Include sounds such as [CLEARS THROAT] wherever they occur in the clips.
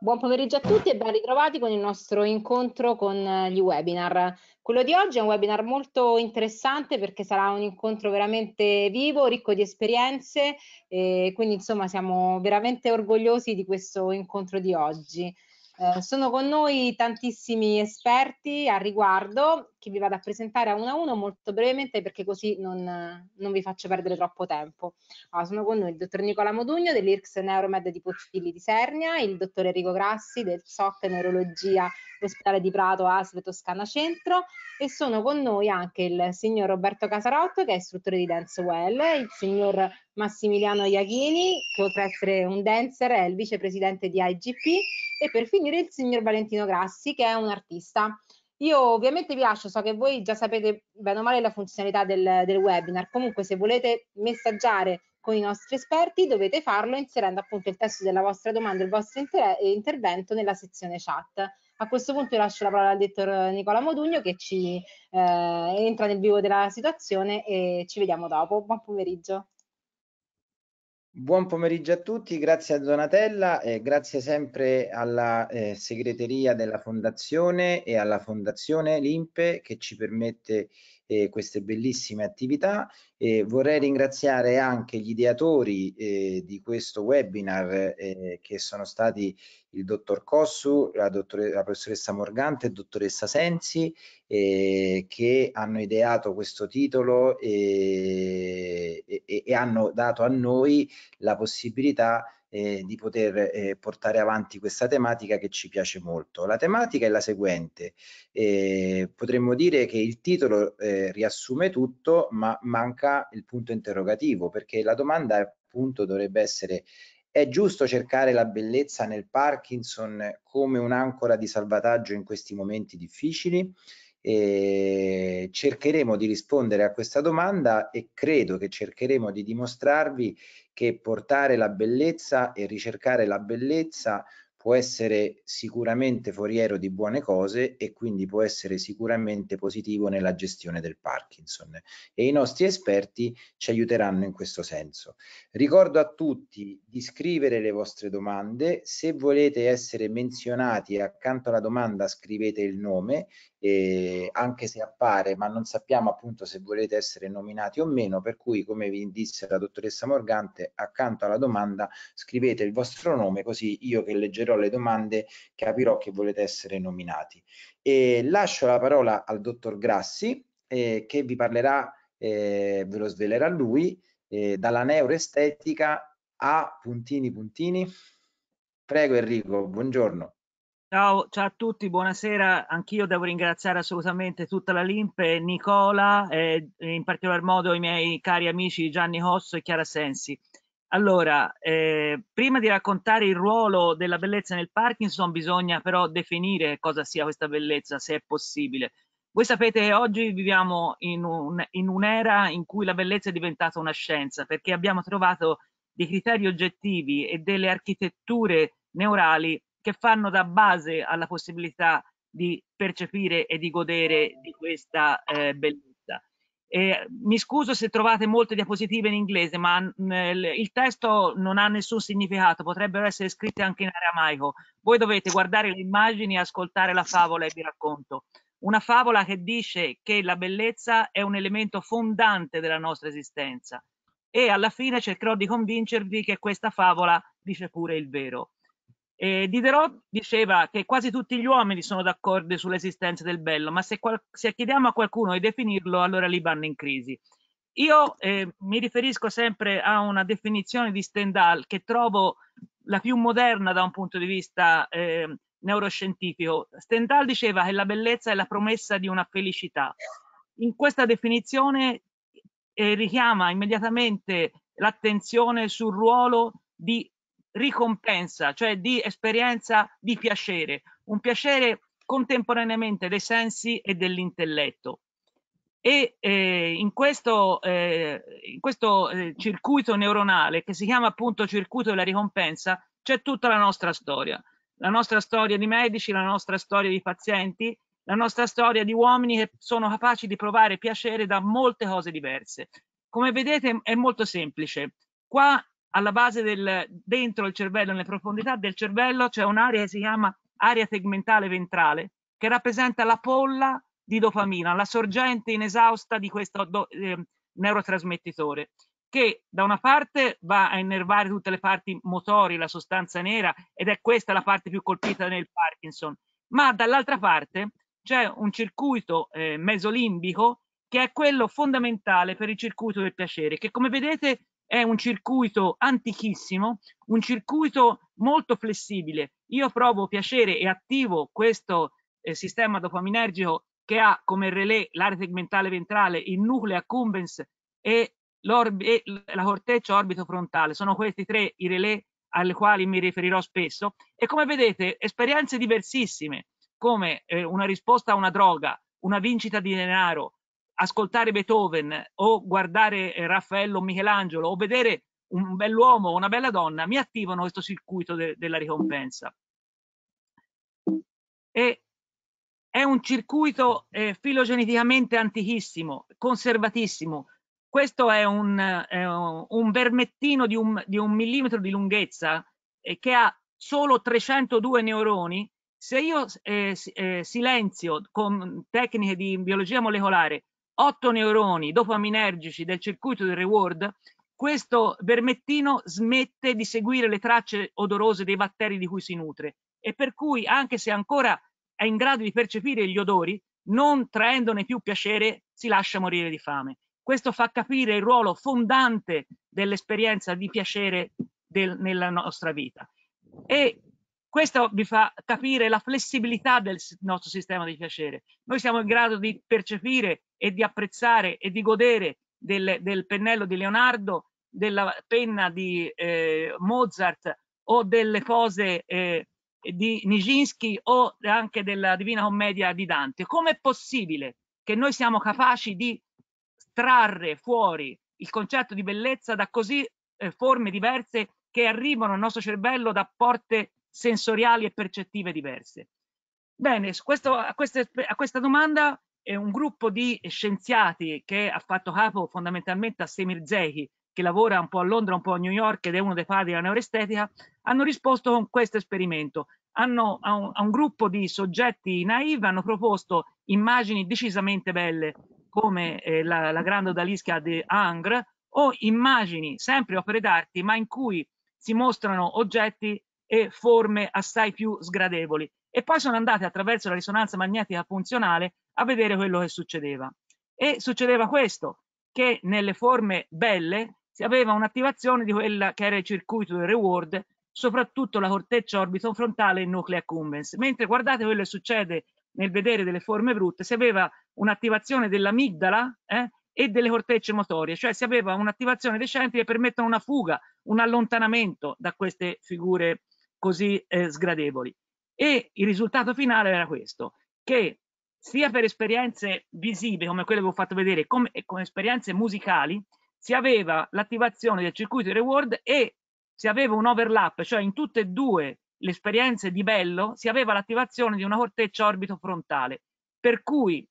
Buon pomeriggio a tutti e ben ritrovati con il nostro incontro con eh, gli webinar. Quello di oggi è un webinar molto interessante perché sarà un incontro veramente vivo, ricco di esperienze e eh, quindi insomma siamo veramente orgogliosi di questo incontro di oggi. Eh, sono con noi tantissimi esperti a riguardo che vi vado a presentare a uno a uno molto brevemente perché così non, non vi faccio perdere troppo tempo. Allora, ah, sono con noi il dottor Nicola Modugno dell'IRCS Neuromed di Pozzilli di Sernia, il dottor Enrico Grassi del SOC Neurologia Ospedale di Prato ASL Toscana Centro e sono con noi anche il signor Roberto Casarotto che è istruttore di Dance Well, il signor Massimiliano Iachini, che oltre ad essere un dancer è il vicepresidente di IGP, e per finire il signor Valentino Grassi, che è un artista. Io ovviamente vi lascio, so che voi già sapete bene o male la funzionalità del, del webinar, comunque se volete messaggiare con i nostri esperti dovete farlo inserendo appunto il testo della vostra domanda e il vostro eh, intervento nella sezione chat. A questo punto lascio la parola al dottor Nicola Modugno che ci eh, entra nel vivo della situazione e ci vediamo dopo. Buon pomeriggio. Buon pomeriggio a tutti, grazie a Donatella e grazie sempre alla eh, segreteria della Fondazione e alla Fondazione Limpe che ci permette eh, queste bellissime attività. E vorrei ringraziare anche gli ideatori eh, di questo webinar eh, che sono stati il dottor Cossu, la, dottore, la professoressa Morgante e dottoressa Sensi eh, che hanno ideato questo titolo eh, e, e, e hanno dato a noi la possibilità eh, di poter eh, portare avanti questa tematica che ci piace molto. La tematica è la seguente, eh, potremmo dire che il titolo eh, riassume tutto ma manca manca il punto interrogativo, perché la domanda appunto dovrebbe essere è giusto cercare la bellezza nel Parkinson come un'ancora di salvataggio in questi momenti difficili? E cercheremo di rispondere a questa domanda e credo che cercheremo di dimostrarvi che portare la bellezza e ricercare la bellezza può essere sicuramente foriero di buone cose e quindi può essere sicuramente positivo nella gestione del Parkinson e i nostri esperti ci aiuteranno in questo senso. Ricordo a tutti di scrivere le vostre domande, se volete essere menzionati accanto alla domanda scrivete il nome, eh, anche se appare ma non sappiamo appunto se volete essere nominati o meno, per cui come vi disse la dottoressa Morgante accanto alla domanda scrivete il vostro nome così io che leggerò risponderò alle domande capirò che volete essere nominati. E lascio la parola al dottor Grassi eh, che vi parlerà, eh, ve lo svelerà lui, eh, dalla neuroestetica a puntini puntini. Prego Enrico, buongiorno. Ciao, ciao, a tutti, buonasera. Anch'io devo ringraziare assolutamente tutta la Limpe, Nicola e in particolar modo i miei cari amici Gianni Hosso e Chiara Sensi. Allora, eh, prima di raccontare il ruolo della bellezza nel Parkinson, bisogna però definire cosa sia questa bellezza, se è possibile. Voi sapete che oggi viviamo in, un, in un'era in cui la bellezza è diventata una scienza, perché abbiamo trovato dei criteri oggettivi e delle architetture neurali che fanno da base alla possibilità di percepire e di godere di questa eh, bellezza. Eh, mi scuso se trovate molte diapositive in inglese, ma il testo non ha nessun significato, potrebbero essere scritte anche in aramaico. Voi dovete guardare le immagini e ascoltare la favola e vi racconto. Una favola che dice che la bellezza è un elemento fondante della nostra esistenza e alla fine cercherò di convincervi che questa favola dice pure il vero. E Diderot diceva che quasi tutti gli uomini sono d'accordo sull'esistenza del bello, ma se, qual- se, chiediamo a qualcuno di definirlo, allora li vanno in crisi. Io eh, mi riferisco sempre a una definizione di Stendhal che trovo la più moderna da un punto di vista eh, neuroscientifico. Stendhal diceva che la bellezza è la promessa di una felicità. In questa definizione eh, richiama immediatamente l'attenzione sul ruolo di ricompensa, cioè di esperienza di piacere, un piacere contemporaneamente dei sensi e dell'intelletto. E eh, in questo, eh, in questo eh, circuito neuronale, che si chiama appunto circuito della ricompensa, c'è tutta la nostra storia. La nostra storia di medici, la nostra storia di pazienti, la nostra storia di uomini che sono capaci di provare piacere da molte cose diverse. Come vedete è molto semplice. Qua alla base del dentro il cervello, nelle profondità del cervello, c'è un'area che si chiama area tegmentale ventrale, che rappresenta la polla di dopamina, la sorgente inesausta di questo do, eh, neurotrasmettitore, che da una parte va a innervare tutte le parti motori, la sostanza nera, ed è questa la parte più colpita nel Parkinson, ma dall'altra parte c'è un circuito eh, mesolimbico che è quello fondamentale per il circuito del piacere, che come vedete è un circuito antichissimo, un circuito molto flessibile. Io provo piacere e attivo questo eh, sistema dopaminergico che ha come relè l'area segmentale ventrale, il nucleo accumbens e, e la corteccia orbito frontale. Sono questi tre i relè alle quali mi riferirò spesso. E come vedete, esperienze diversissime, come eh, una risposta a una droga, una vincita di denaro, ascoltare Beethoven o guardare eh, Raffaello o Michelangelo o vedere un bell'uomo o una bella donna mi attivano questo circuito de della ricompensa. E è un circuito eh, filogeneticamente antichissimo, conservatissimo. Questo è un, eh, un vermettino di un, di un, millimetro di lunghezza eh, che ha solo 302 neuroni. Se io eh, eh, silenzio con tecniche di biologia molecolare otto neuroni dopaminergici del circuito del reward, questo vermettino smette di seguire le tracce odorose dei batteri di cui si nutre e per cui anche se ancora è in grado di percepire gli odori, non traendone più piacere, si lascia morire di fame. Questo fa capire il ruolo fondante dell'esperienza di piacere del, nella nostra vita. E questo vi fa capire la flessibilità del nostro sistema di piacere. Noi siamo in grado di percepire e di apprezzare e di godere del, del pennello di Leonardo, della penna di eh, Mozart o delle cose eh, di Nijinsky o anche della Divina Commedia di Dante. Com'è possibile che noi siamo capaci di trarre fuori il concetto di bellezza da così eh, forme diverse che arrivano al nostro cervello da porte sensoriali e percettive diverse. Bene, questo, a, queste, a, questa domanda eh, un gruppo di scienziati che ha fatto capo fondamentalmente a Semir Zehi, che lavora un po' a Londra, un po' a New York ed è uno dei padri della neuroestetica, hanno risposto con questo esperimento. Hanno, a, un, a un gruppo di soggetti naive hanno proposto immagini decisamente belle come eh, la, la grande odalisca di Angre o immagini, sempre opere d'arte, ma in cui si mostrano oggetti e forme assai più sgradevoli e poi sono andate attraverso la risonanza magnetica funzionale a vedere quello che succedeva e succedeva questo che nelle forme belle si aveva un'attivazione di quella che era il circuito del reward soprattutto la corteccia orbito frontale e nuclea cumbens mentre guardate quello che succede nel vedere delle forme brutte si aveva un'attivazione dell'amigdala eh, e delle cortecce motorie, cioè si aveva un'attivazione dei centri che permettono una fuga, un allontanamento da queste figure così eh, sgradevoli. E il risultato finale era questo, che sia per esperienze visive, come quelle che ho fatto vedere, come, come esperienze musicali, si aveva l'attivazione del circuito di reward e si aveva un overlap, cioè in tutte e due le esperienze di bello, si aveva l'attivazione di una corteccia orbito frontale, per cui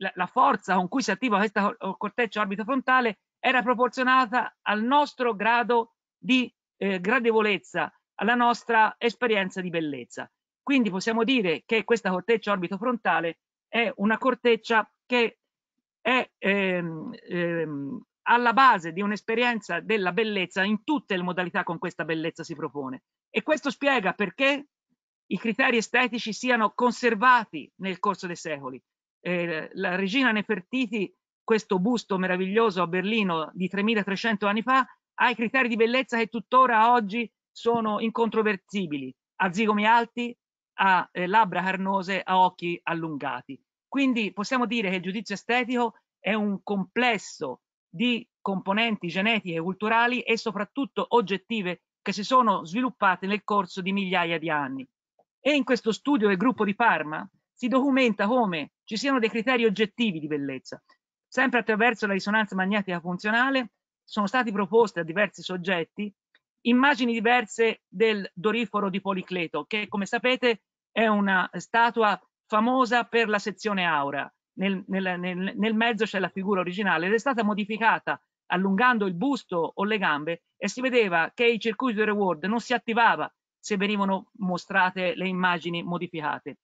la, la forza con cui si attiva questa corteccia orbito frontale era proporzionata al nostro grado di eh, gradevolezza alla nostra esperienza di bellezza. Quindi possiamo dire che questa corteccia orbito frontale è una corteccia che è ehm, ehm, alla base di un'esperienza della bellezza in tutte le modalità con questa bellezza si propone. E questo spiega perché i criteri estetici siano conservati nel corso dei secoli. Eh, la regina Nefertiti, questo busto meraviglioso a Berlino di 3300 anni fa, ha i criteri di bellezza che tuttora oggi sono incontrovertibili, a zigomi alti, a eh, labbra carnose, a occhi allungati. Quindi possiamo dire che il giudizio estetico è un complesso di componenti genetiche, culturali e soprattutto oggettive che si sono sviluppate nel corso di migliaia di anni. E in questo studio del gruppo di Parma si documenta come ci siano dei criteri oggettivi di bellezza. Sempre attraverso la risonanza magnetica funzionale sono stati proposti a diversi soggetti immagini diverse del Doriforo di Policleto, che come sapete è una statua famosa per la sezione aura. Nel, nel, nel, nel mezzo c'è la figura originale ed è stata modificata allungando il busto o le gambe e si vedeva che il circuito di reward non si attivava se venivano mostrate le immagini modificate.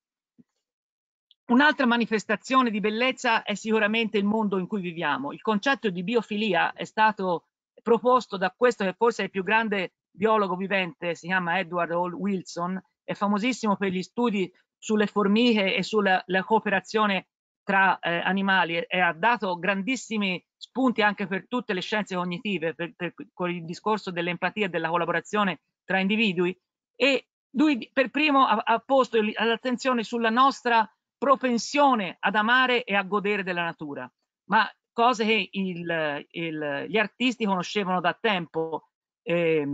Un'altra manifestazione di bellezza è sicuramente il mondo in cui viviamo. Il concetto di biofilia è stato proposto da questo che forse è il più grande biologo vivente, si chiama Edward Hall Wilson, è famosissimo per gli studi sulle formiche e sulla cooperazione tra eh, animali e, e, ha dato grandissimi spunti anche per tutte le scienze cognitive, per, per, con il discorso dell'empatia e della collaborazione tra individui e lui per primo ha, ha posto l'attenzione sulla nostra propensione ad amare e a godere della natura. Ma cose che il, il, gli artisti conoscevano da tempo. Eh,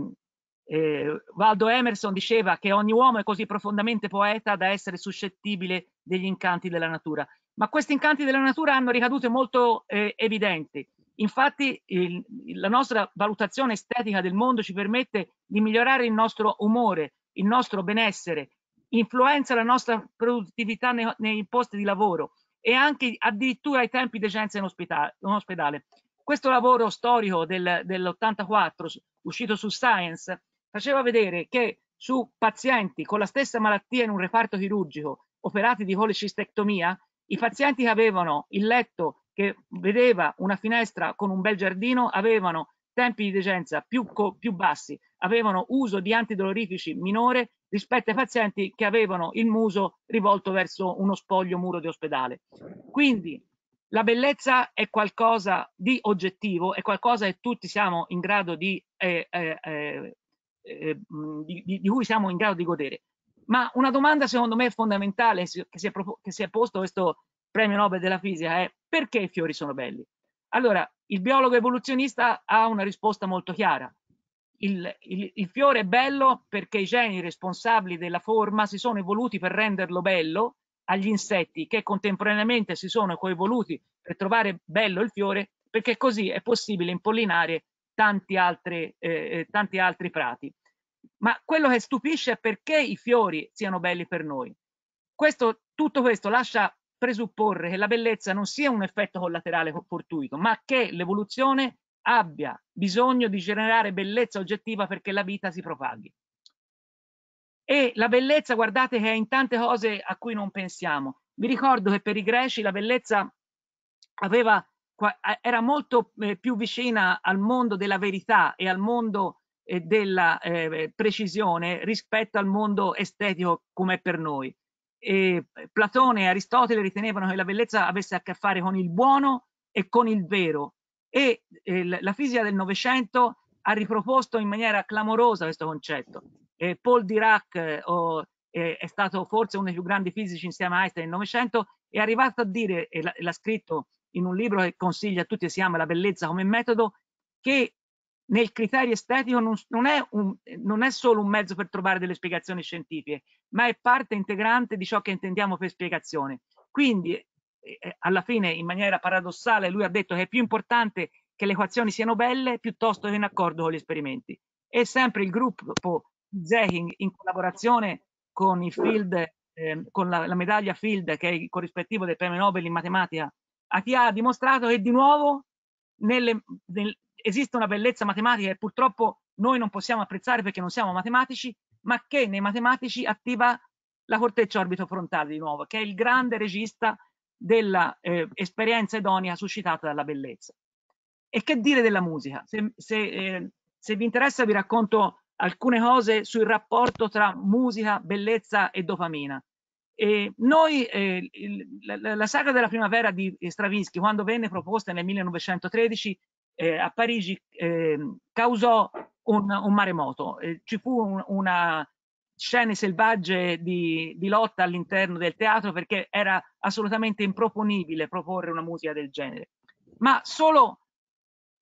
eh, Waldo Emerson diceva che ogni uomo è così profondamente poeta da essere suscettibile degli incanti della natura, ma questi incanti della natura hanno ricadute molto eh, evidenti. Infatti il, la nostra valutazione estetica del mondo ci permette di migliorare il nostro umore, il nostro benessere, influenza la nostra produttività nei, nei posti di lavoro, e anche addirittura ai tempi di degenza in ospedale. In ospedale. Questo lavoro storico del, dell'84 uscito su Science faceva vedere che su pazienti con la stessa malattia in un reparto chirurgico operati di colecistectomia, i pazienti che avevano il letto che vedeva una finestra con un bel giardino avevano tempi di decenza più, più bassi, avevano uso di antidolorifici minore rispetto ai pazienti che avevano il muso rivolto verso uno spoglio muro di ospedale. Quindi la bellezza è qualcosa di oggettivo, è qualcosa che tutti siamo in grado di, eh, eh, eh, eh di, di, di, cui siamo in grado di godere. Ma una domanda secondo me fondamentale che si è, che si è posto questo premio Nobel della fisica è perché i fiori sono belli? Allora, il biologo evoluzionista ha una risposta molto chiara. Il, il, il, fiore è bello perché i geni responsabili della forma si sono evoluti per renderlo bello agli insetti che contemporaneamente si sono coevoluti per trovare bello il fiore perché così è possibile impollinare tanti altri, eh, eh tanti altri prati. Ma quello che stupisce è perché i fiori siano belli per noi. Questo, tutto questo lascia presupporre che la bellezza non sia un effetto collaterale fortuito, ma che l'evoluzione abbia bisogno di generare bellezza oggettiva perché la vita si propaghi. E la bellezza, guardate che è in tante cose a cui non pensiamo. Vi ricordo che per i greci la bellezza aveva, era molto eh, più vicina al mondo della verità e al mondo eh, della eh, precisione rispetto al mondo estetico come è per noi eh, Platone e Aristotele ritenevano che la bellezza avesse a che fare con il buono e con il vero e eh, la fisica del Novecento ha riproposto in maniera clamorosa questo concetto. Eh, Paul Dirac oh, è stato forse uno dei più grandi fisici insieme a Einstein nel Novecento, è arrivato a dire, e l'ha scritto in un libro che consiglia a tutti, si chiama La bellezza come metodo, che nel criterio estetico non, non, è un, non, è solo un mezzo per trovare delle spiegazioni scientifiche, ma è parte integrante di ciò che intendiamo per spiegazione. Quindi, eh, eh alla fine, in maniera paradossale, lui ha detto che è più importante che le equazioni siano belle piuttosto che in accordo con gli esperimenti. E sempre il gruppo Zeking, in collaborazione con, il field, eh, con la, la medaglia Field, che è il corrispettivo del premio Nobel in matematica, a chi ha dimostrato che di nuovo nelle, nel, esiste una bellezza matematica che purtroppo noi non possiamo apprezzare perché non siamo matematici, ma che nei matematici attiva la corteccia orbitofrontale di nuovo, che è il grande regista dell'esperienza eh, idonea suscitata dalla bellezza. E che dire della musica? Se, se, eh, se vi interessa vi racconto alcune cose sul rapporto tra musica, bellezza e dopamina. E noi, eh, il, la, la, saga della primavera di Stravinsky, quando venne proposta nel 1913, eh, a Parigi eh, causò un, un maremoto. Eh, ci fu un, una scene selvagge di, di lotta all'interno del teatro perché era assolutamente improponibile proporre una musica del genere. Ma solo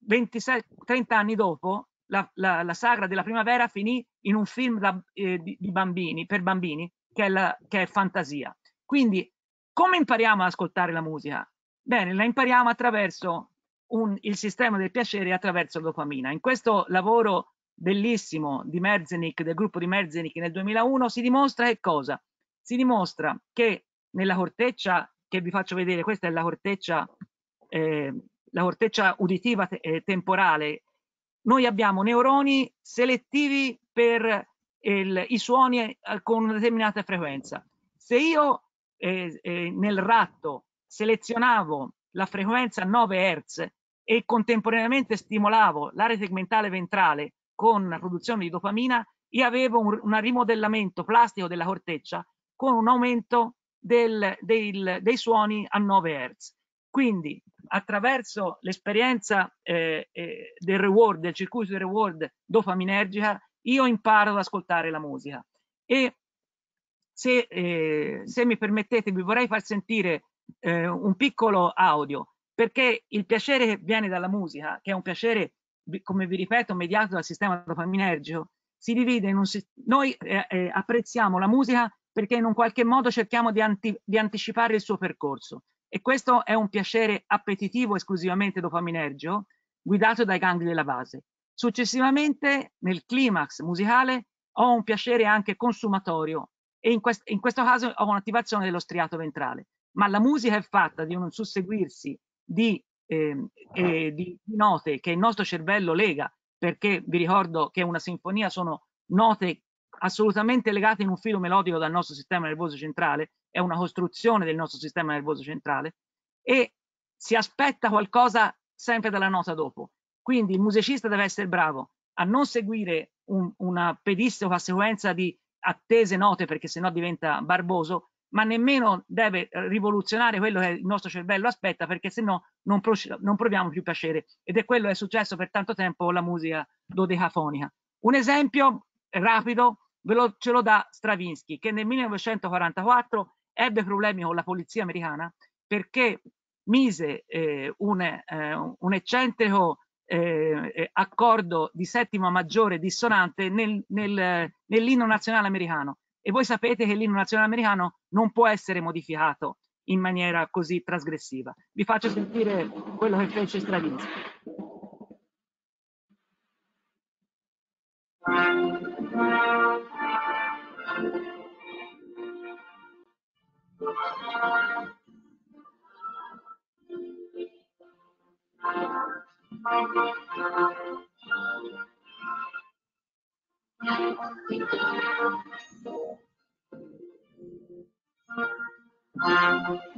26, 30 anni dopo la, la, la, sagra della primavera finì in un film da, eh, di, di, bambini, per bambini, che è, la, che è, fantasia. Quindi, come impariamo ad ascoltare la musica? Bene, la impariamo attraverso un, il sistema del piacere attraverso la dopamina. In questo lavoro bellissimo di Merzenich, del gruppo di Merzenich nel 2001, si dimostra che cosa? Si dimostra che nella corteccia, che vi faccio vedere, questa è la corteccia, eh, la corteccia uditiva te eh, temporale, noi abbiamo neuroni selettivi per il, i suoni eh, con una determinata frequenza. Se io eh, eh nel ratto selezionavo la frequenza 9 Hz e contemporaneamente stimolavo l'area segmentale ventrale con la produzione di dopamina, io avevo un, un rimodellamento plastico della corteccia con un aumento del, del, dei suoni a 9 Hz. Quindi attraverso l'esperienza eh, eh, del reward, del circuito di reward dopaminergica, io imparo ad ascoltare la musica. E se, eh, se mi permettete, vi vorrei far sentire eh, un piccolo audio, perché il piacere viene dalla musica, che è un piacere, come vi ripeto, mediato dal sistema dopaminergico, si divide in un noi eh, eh, apprezziamo la musica perché in un qualche modo cerchiamo di, anti di, anticipare il suo percorso e questo è un piacere appetitivo esclusivamente dopaminergio guidato dai gangli della base. Successivamente nel climax musicale ho un piacere anche consumatorio e in, quest in questo caso ho un'attivazione dello striato ventrale ma la musica è fatta di un susseguirsi di, eh, eh, di note che il nostro cervello lega, perché vi ricordo che una sinfonia sono note assolutamente legate in un filo melodico dal nostro sistema nervoso centrale, è una costruzione del nostro sistema nervoso centrale e si aspetta qualcosa sempre dalla nota dopo. Quindi il musicista deve essere bravo a non seguire un, una pedistica sequenza di attese note perché sennò diventa barboso, ma nemmeno deve eh, rivoluzionare quello che il nostro cervello aspetta, perché se no non, proviamo più piacere. Ed è quello che è successo per tanto tempo con la musica dodecafonica. Un esempio rapido ve lo, ce lo dà Stravinsky, che nel 1944 ebbe problemi con la polizia americana perché mise eh, un, eh, un, eccentrico eh, eh accordo di settima maggiore dissonante nel, nel, eh, nell'inno nazionale americano e voi sapete che l'inno nazionale americano non può essere modificato in maniera così trasgressiva. Vi faccio sentire quello che fece Stravinsky. Thank you. Thank you.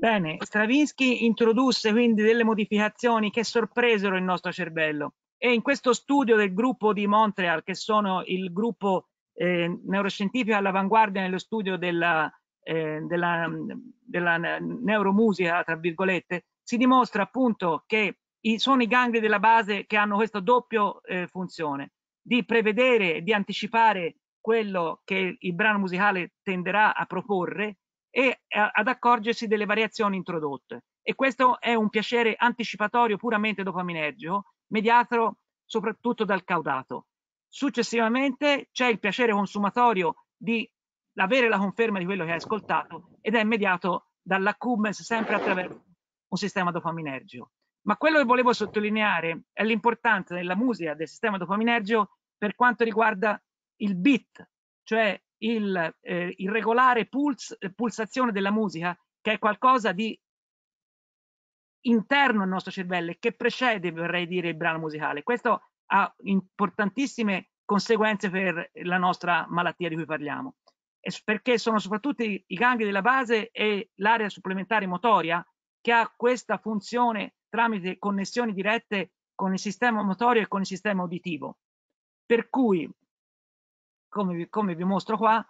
Bene, Stravinsky introdusse quindi delle modificazioni che sorpresero il nostro cervello e in questo studio del gruppo di Montreal, che sono il gruppo eh, neuroscientifico all'avanguardia nello studio della, eh, della, della neuromusica, tra virgolette, si dimostra appunto che i, sono i gangli della base che hanno questa doppia eh, funzione di prevedere, di anticipare quello che il brano musicale tenderà a proporre e eh, ad accorgersi delle variazioni introdotte. E questo è un piacere anticipatorio puramente dopaminergico, mediato soprattutto dal caudato. Successivamente c'è il piacere consumatorio di avere la conferma di quello che hai ascoltato ed è mediato dall'accumens sempre attraverso un sistema dopaminergico. Ma quello che volevo sottolineare è l'importanza della musica del sistema dopaminergico per quanto riguarda il beat, cioè il, eh, il regolare puls pulsazione della musica, che è qualcosa di interno al nostro cervello e che precede, vorrei dire, il brano musicale. Questo ha importantissime conseguenze per la nostra malattia di cui parliamo, e perché sono soprattutto i, i gangli della base e l'area supplementare motoria che ha questa funzione tramite connessioni dirette con il sistema motorio e con il sistema uditivo. Per cui come vi, come vi mostro qua,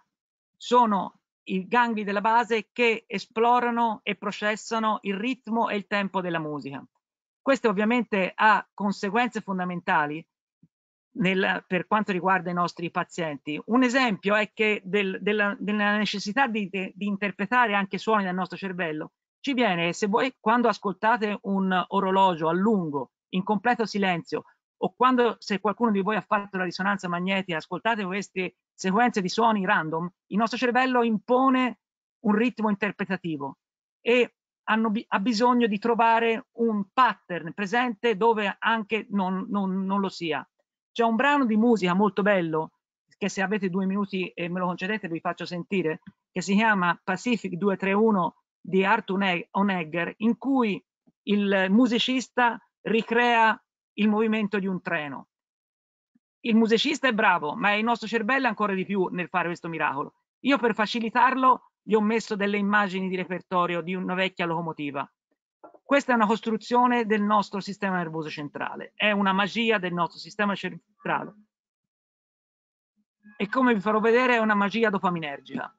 sono i gangli della base che esplorano e processano il ritmo e il tempo della musica. Questo ovviamente ha conseguenze fondamentali nel, per quanto riguarda i nostri pazienti. Un esempio è che del, della, della, necessità di, di, interpretare anche suoni del nostro cervello ci viene, se voi quando ascoltate un orologio a lungo, in completo silenzio, o quando se qualcuno di voi ha fatto la risonanza magnetica, ascoltate queste sequenze di suoni random, il nostro cervello impone un ritmo interpretativo e hanno, ha bisogno di trovare un pattern presente dove anche non, non, non lo sia. C'è un brano di musica molto bello che se avete due minuti e me lo concedete vi faccio sentire, che si chiama Pacific 231 di Arthur Onegger, in cui il musicista ricrea il movimento di un treno. Il musicista è bravo, ma è il nostro cervello ancora di più nel fare questo miracolo. Io per facilitarlo gli ho messo delle immagini di repertorio di una vecchia locomotiva. Questa è una costruzione del nostro sistema nervoso centrale, è una magia del nostro sistema centrale. E come vi farò vedere è una magia dopaminergica.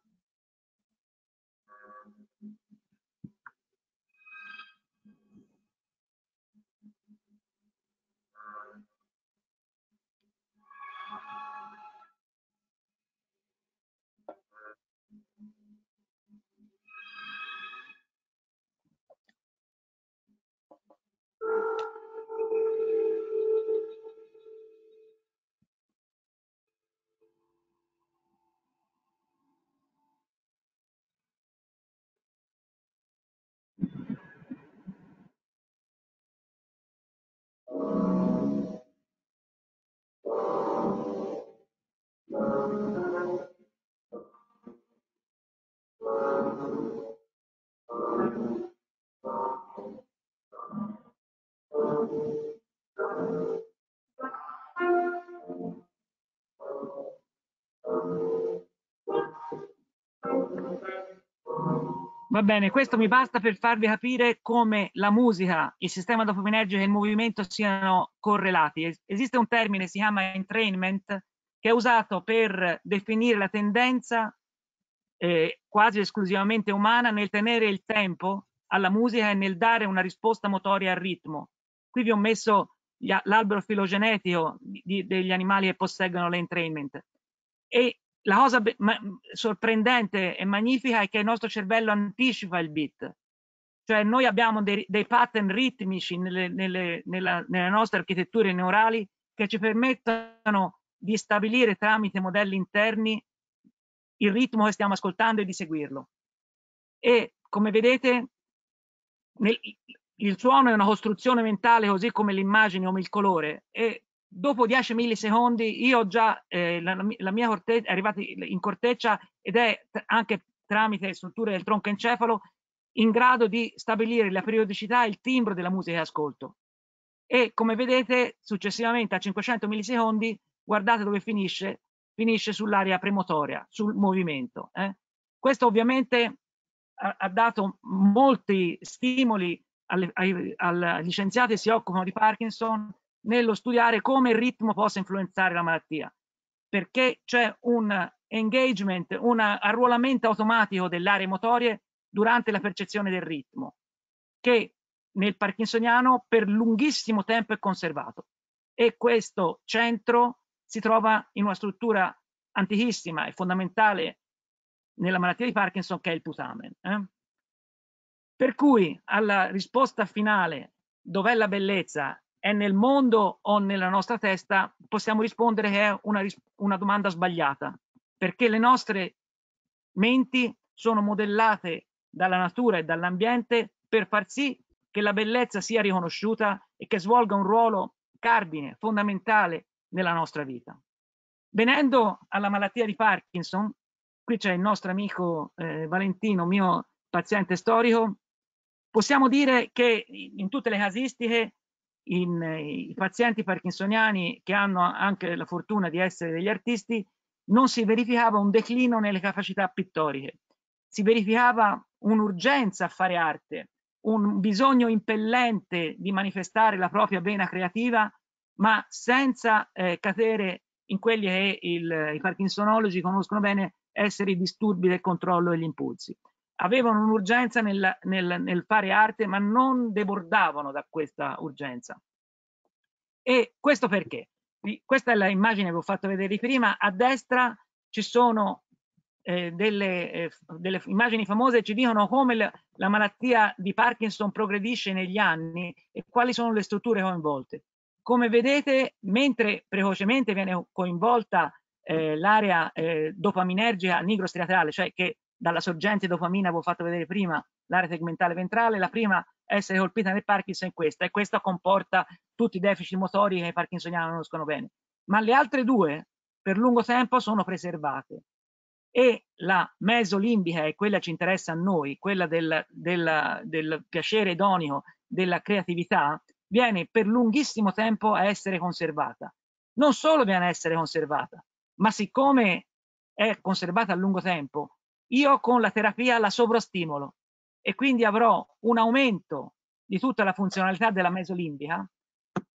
Va bene, questo mi basta per farvi capire come la musica, il sistema dopaminergico e il movimento siano correlati. Esiste un termine, si chiama entrainment, che è usato per definire la tendenza eh, quasi esclusivamente umana nel tenere il tempo alla musica e nel dare una risposta motoria al ritmo. Qui vi ho messo l'albero filogenetico di, degli animali che posseggono l'entrainment. E la cosa sorprendente e magnifica è che il nostro cervello anticipa il beat, cioè noi abbiamo dei, dei pattern ritmici nelle, nelle, nella, nelle nostre architetture neurali che ci permettono di stabilire tramite modelli interni il ritmo che stiamo ascoltando e di seguirlo. E come vedete, nel, il suono è una costruzione mentale così come l'immagine, come il colore, e dopo 10 millisecondi io già eh, la, la, mia corteccia è arrivata in corteccia ed è anche tramite strutture del tronco encefalo in grado di stabilire la periodicità e il timbro della musica che ascolto e come vedete successivamente a 500 millisecondi guardate dove finisce finisce sull'area premotoria sul movimento eh. questo ovviamente ha, ha, dato molti stimoli alle, ai, agli scienziati che si occupano di Parkinson nello studiare come il ritmo possa influenzare la malattia, perché c'è un engagement, un arruolamento automatico delle aree motorie durante la percezione del ritmo, che nel parkinsoniano per lunghissimo tempo è conservato. E questo centro si trova in una struttura antichissima e fondamentale nella malattia di Parkinson che è il putamen. Eh? Per cui alla risposta finale, dov'è la bellezza è nel mondo o nella nostra testa, possiamo rispondere che è una, una domanda sbagliata, perché le nostre menti sono modellate dalla natura e dall'ambiente per far sì che la bellezza sia riconosciuta e che svolga un ruolo cardine, fondamentale nella nostra vita. Venendo alla malattia di Parkinson, qui c'è il nostro amico eh, Valentino, mio paziente storico, possiamo dire che in tutte le casistiche in, eh, i pazienti parkinsoniani che hanno anche la fortuna di essere degli artisti non si verificava un declino nelle capacità pittoriche, si verificava un'urgenza a fare arte, un bisogno impellente di manifestare la propria vena creativa, ma senza eh, cadere in quelli che il, i parkinsonologi conoscono bene essere i disturbi del controllo degli impulsi avevano un'urgenza nel, nel, nel fare arte, ma non debordavano da questa urgenza. E questo perché? Questa è l'immagine che ho fatto vedere prima. A destra ci sono eh, delle, eh, delle, immagini famose che ci dicono come la, la malattia di Parkinson progredisce negli anni e quali sono le strutture coinvolte. Come vedete, mentre precocemente viene coinvolta eh, l'area eh, dopaminergica nigrostriatale, cioè che dalla sorgente dopamina avevo fatto vedere prima l'area segmentale ventrale, la prima a essere colpita nel Parkinson è questa e questo comporta tutti i deficit motori che i parkinsoniani conoscono bene. Ma le altre due per lungo tempo sono preservate e la mesolimbica è quella che ci interessa a noi, quella del, del, del piacere idoneo, della creatività, viene per lunghissimo tempo a essere conservata. Non solo viene a essere conservata, ma siccome è conservata a lungo tempo, io con la terapia la sovrastimolo e quindi avrò un aumento di tutta la funzionalità della mesolimbica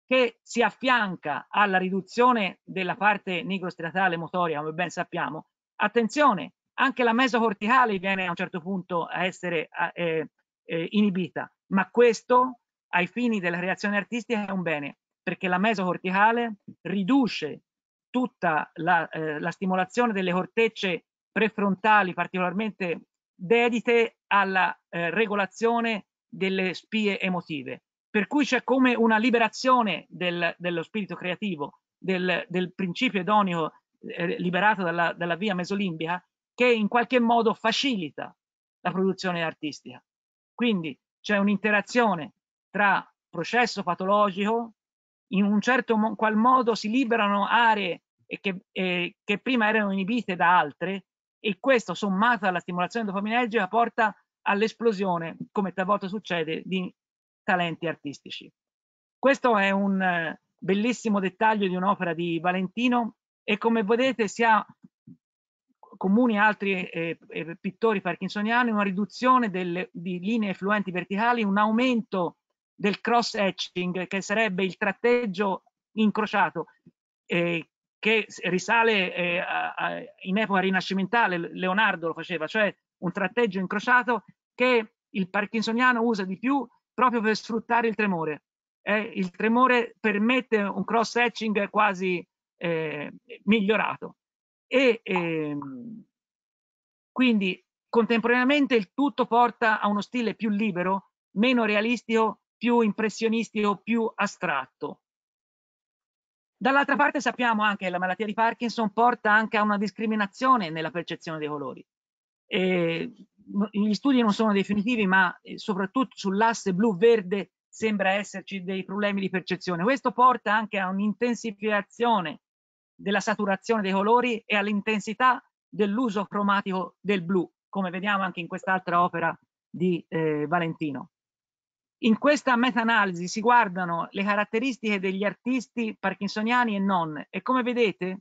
che si affianca alla riduzione della parte nigrostriatale motoria, come ben sappiamo. Attenzione, anche la mesocorticale viene a un certo punto a essere eh, eh, inibita, ma questo ai fini della reazione artistica è un bene, perché la mesocorticale riduce tutta la, eh, la stimolazione delle cortecce prefrontali particolarmente dedite alla eh, regolazione delle spie emotive. Per cui c'è come una liberazione del, dello spirito creativo, del, del principio edonico eh, liberato dalla, dalla via mesolimbica, che in qualche modo facilita la produzione artistica. Quindi c'è un'interazione tra processo patologico, in un certo mo qual modo si liberano aree che, eh, che prima erano inibite da altre e questo sommato alla stimolazione dopaminergica porta all'esplosione, come talvolta succede, di talenti artistici. Questo è un eh, bellissimo dettaglio di un'opera di Valentino e come vedete si ha comuni a altri eh, eh, pittori parkinsoniani una riduzione delle, di linee fluenti verticali, un aumento del cross etching che sarebbe il tratteggio incrociato eh, che risale eh, a, a, in epoca rinascimentale, Leonardo lo faceva, cioè un tratteggio incrociato che il parkinsoniano usa di più proprio per sfruttare il tremore. Eh, il tremore permette un cross-hatching quasi eh, migliorato. E ehm, quindi contemporaneamente il tutto porta a uno stile più libero, meno realistico, più impressionistico, più astratto. Dall'altra parte sappiamo anche che la malattia di Parkinson porta anche a una discriminazione nella percezione dei colori. E gli studi non sono definitivi, ma eh, soprattutto sull'asse blu-verde sembra esserci dei problemi di percezione. Questo porta anche a un'intensificazione della saturazione dei colori e all'intensità dell'uso cromatico del blu, come vediamo anche in quest'altra opera di eh, Valentino. In questa meta-analisi si guardano le caratteristiche degli artisti parkinsoniani e non e come vedete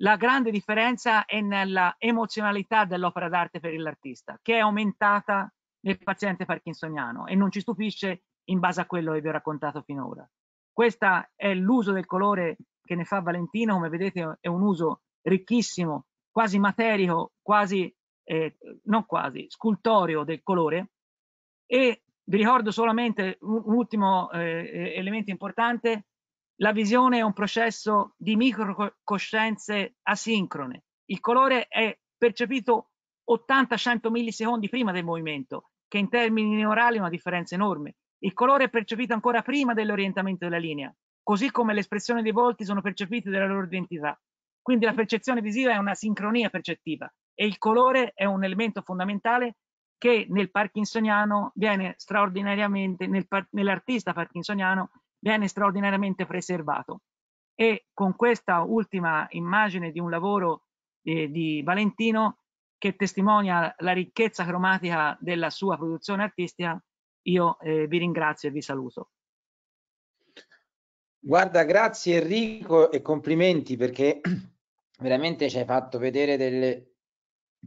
la grande differenza è nella emozionalità dell'opera d'arte per l'artista che è aumentata nel paziente parkinsoniano e non ci stupisce in base a quello che vi ho raccontato finora. Questo è l'uso del colore che ne fa Valentino, come vedete è un uso ricchissimo, quasi materico, quasi, eh, non quasi, scultoreo del colore e vi ricordo solamente un ultimo eh, elemento importante, la visione è un processo di microcoscienze asincrone. Il colore è percepito 80-100 millisecondi prima del movimento, che in termini neurali è una differenza enorme. Il colore è percepito ancora prima dell'orientamento della linea, così come le espressioni dei volti sono percepite della loro identità. Quindi la percezione visiva è una sincronia percettiva e il colore è un elemento fondamentale che nel parkinsoniano viene straordinariamente, nel, nell'artista parkinsoniano viene straordinariamente preservato. E con questa ultima immagine di un lavoro eh, di Valentino che testimonia la ricchezza cromatica della sua produzione artistica, io eh, vi ringrazio e vi saluto. Guarda, grazie Enrico e complimenti perché [CLEARS THROAT] veramente ci hai fatto vedere delle...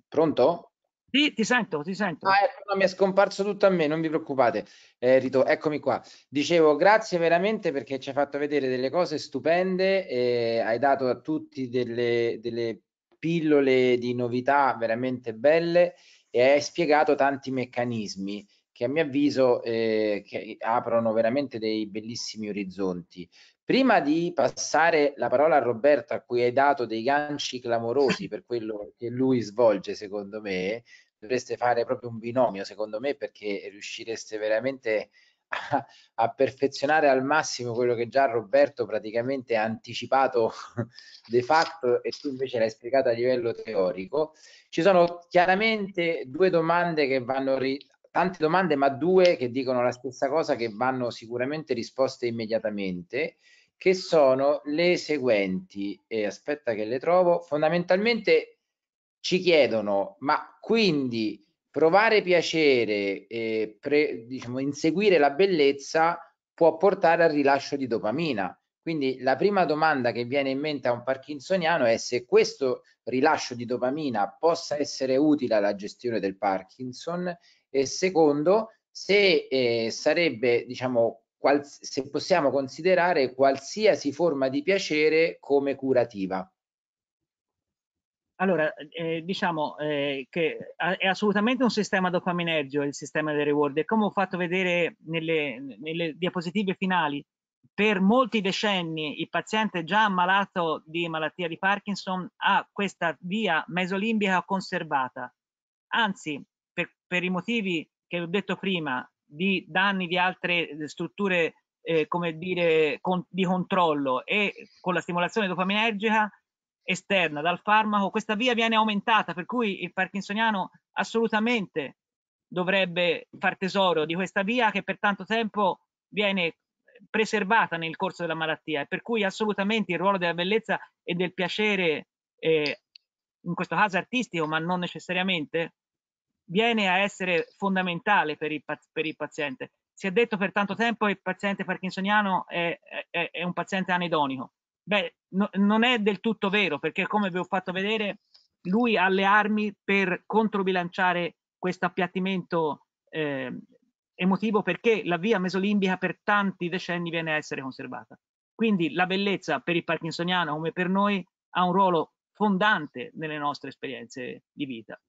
Pronto? Sì, ti sento, ti sento. Ah, ecco, mi è scomparso tutto a me, non vi preoccupate. Eh, Rito, eccomi qua. Dicevo, grazie veramente perché ci hai fatto vedere delle cose stupende, eh, hai dato a tutti delle, delle pillole di novità veramente belle e hai spiegato tanti meccanismi che a mio avviso eh, che aprono veramente dei bellissimi orizzonti. Prima di passare la parola a Roberto, a cui hai dato dei ganci clamorosi per quello che lui svolge, secondo me, dovreste fare proprio un binomio, secondo me, perché riuscireste veramente a, a perfezionare al massimo quello che già Roberto praticamente ha anticipato [LAUGHS] de facto e tu invece l'hai spiegato a livello teorico. Ci sono chiaramente due domande che vanno ri- tante domande, ma due che dicono la stessa cosa che vanno sicuramente risposte immediatamente, che sono le seguenti. E aspetta che le trovo. Fondamentalmente ci chiedono, ma quindi provare piacere, eh, pre, diciamo, inseguire la bellezza può portare al rilascio di dopamina. Quindi la prima domanda che viene in mente a un parkinsoniano è se questo rilascio di dopamina possa essere utile alla gestione del Parkinson e secondo se eh, sarebbe, diciamo, qual- se possiamo considerare qualsiasi forma di piacere come curativa. Allora, eh, diciamo eh, che è assolutamente un sistema dopaminergico il sistema del reward e come ho fatto vedere nelle, nelle, diapositive finali, per molti decenni il paziente già ammalato di malattia di Parkinson ha questa via mesolimbica conservata. Anzi, per, per i motivi che ho detto prima, di danni di altre eh, strutture eh, come dire, con, di controllo e con la stimolazione dopaminergica, esterna dal farmaco, questa via viene aumentata, per cui il parkinsoniano assolutamente dovrebbe far tesoro di questa via che per tanto tempo viene preservata nel corso della malattia e per cui assolutamente il ruolo della bellezza e del piacere, eh, in questo caso artistico ma non necessariamente, viene a essere fondamentale per il, per il paziente. Si è detto per tanto tempo che il paziente parkinsoniano è, è, è un paziente anedonico. Beh, no, non è del tutto vero, perché come vi ho fatto vedere, lui ha le armi per controbilanciare questo appiattimento eh, emotivo perché la via mesolimbica per tanti decenni viene a essere conservata. Quindi la bellezza per il parkinsoniano come per noi ha un ruolo fondante nelle nostre esperienze di vita.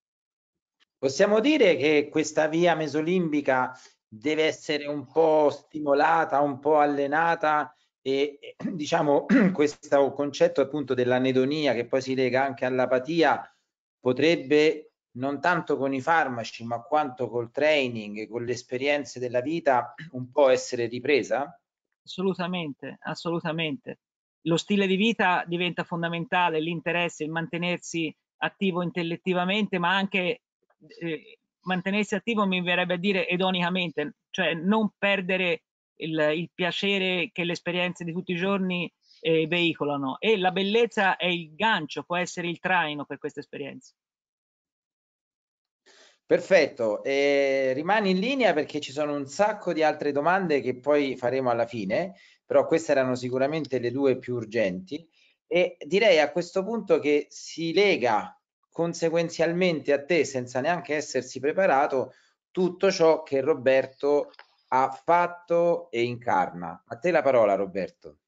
Possiamo dire che questa via mesolimbica deve essere un po' stimolata, un po' allenata e eh, [CLEARS THROAT] diciamo [CLEARS THROAT] questo concetto appunto dell'anedonia che poi si lega anche all'apatia potrebbe non tanto con i farmaci ma quanto col training con le esperienze della vita un po' essere ripresa? Assolutamente, assolutamente. Lo stile di vita diventa fondamentale, l'interesse, il mantenersi attivo intellettivamente ma anche eh, mantenersi attivo mi verrebbe a dire edonicamente, cioè non perdere il, il piacere che le esperienze di tutti i giorni eh, veicolano e la bellezza è il gancio, può essere il traino per queste esperienze. Perfetto, eh, rimani in linea perché ci sono un sacco di altre domande che poi faremo alla fine, però queste erano sicuramente le due più urgenti e direi a questo punto che si lega conseguenzialmente a te senza neanche essersi preparato tutto ciò che Roberto ha fatto e incarna. A te la parola Roberto.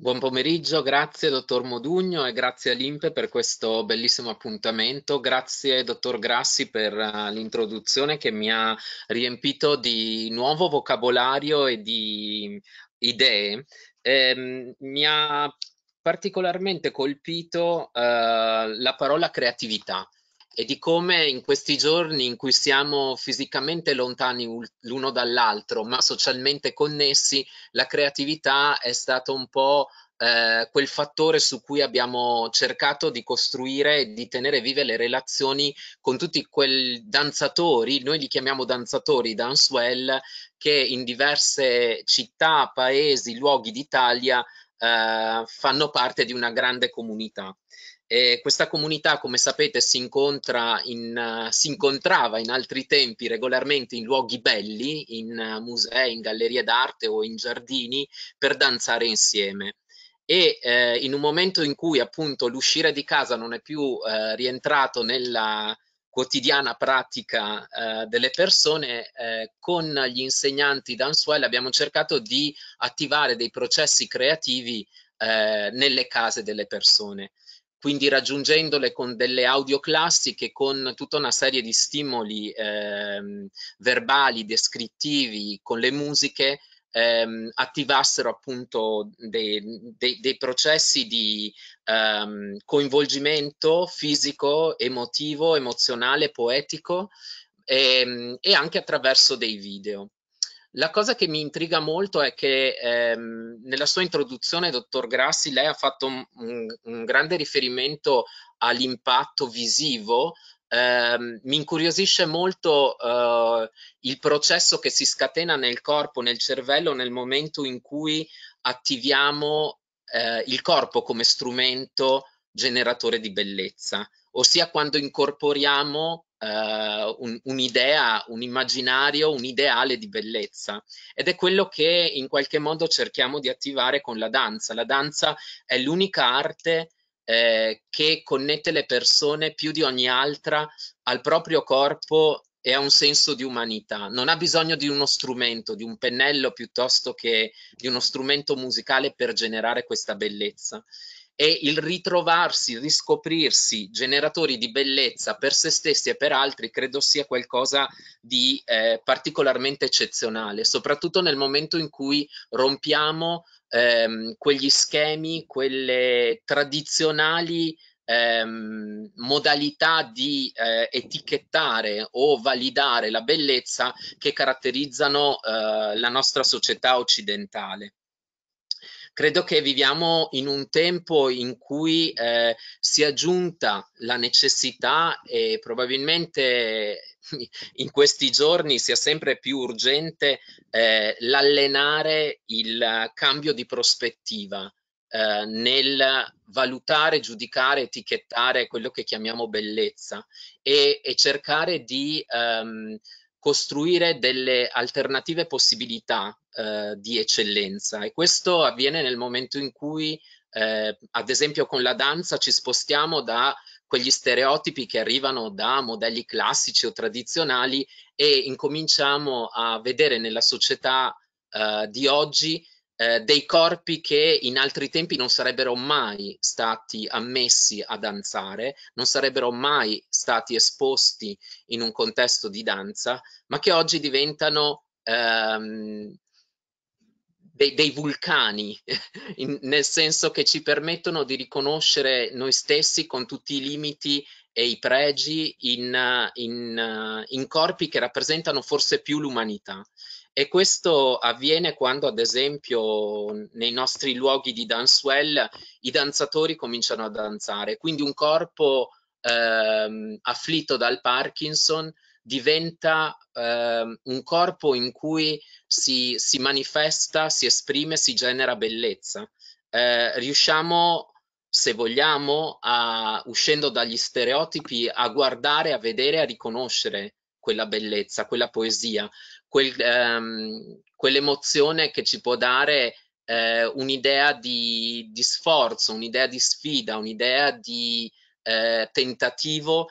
Buon pomeriggio, grazie dottor Modugno e grazie all'Impe per questo bellissimo appuntamento. Grazie dottor Grassi per eh, l'introduzione che mi ha riempito di nuovo vocabolario e di idee. Eh, mi ha particolarmente colpito uh, la parola creatività e di come in questi giorni in cui siamo fisicamente lontani l'uno dall'altro, ma socialmente connessi, la creatività è stato un po' eh, quel fattore su cui abbiamo cercato di costruire e di tenere vive le relazioni con tutti quei danzatori, noi li chiamiamo danzatori, dancewell, che in diverse città, paesi, luoghi d'Italia eh, fanno parte di una grande comunità. Eh, questa comunità, come sapete, si, incontra in, uh, si incontrava in altri tempi regolarmente in luoghi belli, in uh, musei, in gallerie d'arte o in giardini per danzare insieme. E eh, in un momento in cui appunto l'uscire di casa non è più eh, rientrato nella quotidiana pratica eh, delle persone, con gli insegnanti Dansuel abbiamo cercato di attivare dei processi creativi nelle case delle persone quindi raggiungendole con delle audio classiche, con tutta una serie di stimoli ehm, verbali, descrittivi, con le musiche, ehm, attivassero appunto dei, dei, dei processi di ehm, coinvolgimento fisico, emotivo, emozionale, poetico ehm, e anche attraverso dei video. La cosa che mi intriga molto è che ehm, nella sua introduzione, dottor Grassi, lei ha fatto un, un, un grande riferimento all'impatto visivo. Ehm, mi incuriosisce molto eh, il processo che si scatena nel corpo, nel cervello, nel momento in cui attiviamo eh, il corpo come strumento generatore di bellezza, ossia quando incorporiamo eh, un, un'idea, un immaginario, un ideale di bellezza ed è quello che in qualche modo cerchiamo di attivare con la danza. La danza è l'unica arte eh, che connette le persone più di ogni altra al proprio corpo e a un senso di umanità, non ha bisogno di uno strumento, di un pennello piuttosto che di uno strumento musicale per generare questa bellezza e il ritrovarsi, riscoprirsi generatori di bellezza per se stessi e per altri, credo sia qualcosa di eh, particolarmente eccezionale, soprattutto nel momento in cui rompiamo ehm, quegli schemi, quelle tradizionali ehm, modalità di eh, etichettare o validare la bellezza che caratterizzano eh, la nostra società occidentale. Credo che viviamo in un tempo in cui eh, si è giunta la necessità e probabilmente in questi giorni sia sempre più urgente eh, l'allenare il cambio di prospettiva eh, nel valutare, giudicare, etichettare quello che chiamiamo bellezza e, e cercare di ehm, costruire delle alternative possibilità eh, di eccellenza e questo avviene nel momento in cui eh, ad esempio con la danza ci spostiamo da quegli stereotipi che arrivano da modelli classici o tradizionali e incominciamo a vedere nella società eh, di oggi eh, dei corpi che in altri tempi non sarebbero mai stati ammessi a danzare, non sarebbero mai stati esposti in un contesto di danza, ma che oggi diventano ehm, dei, dei, vulcani, [LAUGHS] in, nel senso che ci permettono di riconoscere noi stessi con tutti i limiti e i pregi in, in, in corpi che rappresentano forse più l'umanità. E questo avviene quando, ad esempio, nei nostri luoghi di dancewell i danzatori cominciano a danzare, quindi un corpo ehm, afflitto dal Parkinson diventa ehm, un corpo in cui si, si, manifesta, si esprime, si genera bellezza. Eh, riusciamo, se vogliamo, a, uscendo dagli stereotipi, a guardare, a vedere, a riconoscere quella bellezza, quella poesia quel, ehm, quell'emozione che ci può dare eh, un'idea di, di, sforzo, un'idea di sfida, un'idea di eh, tentativo,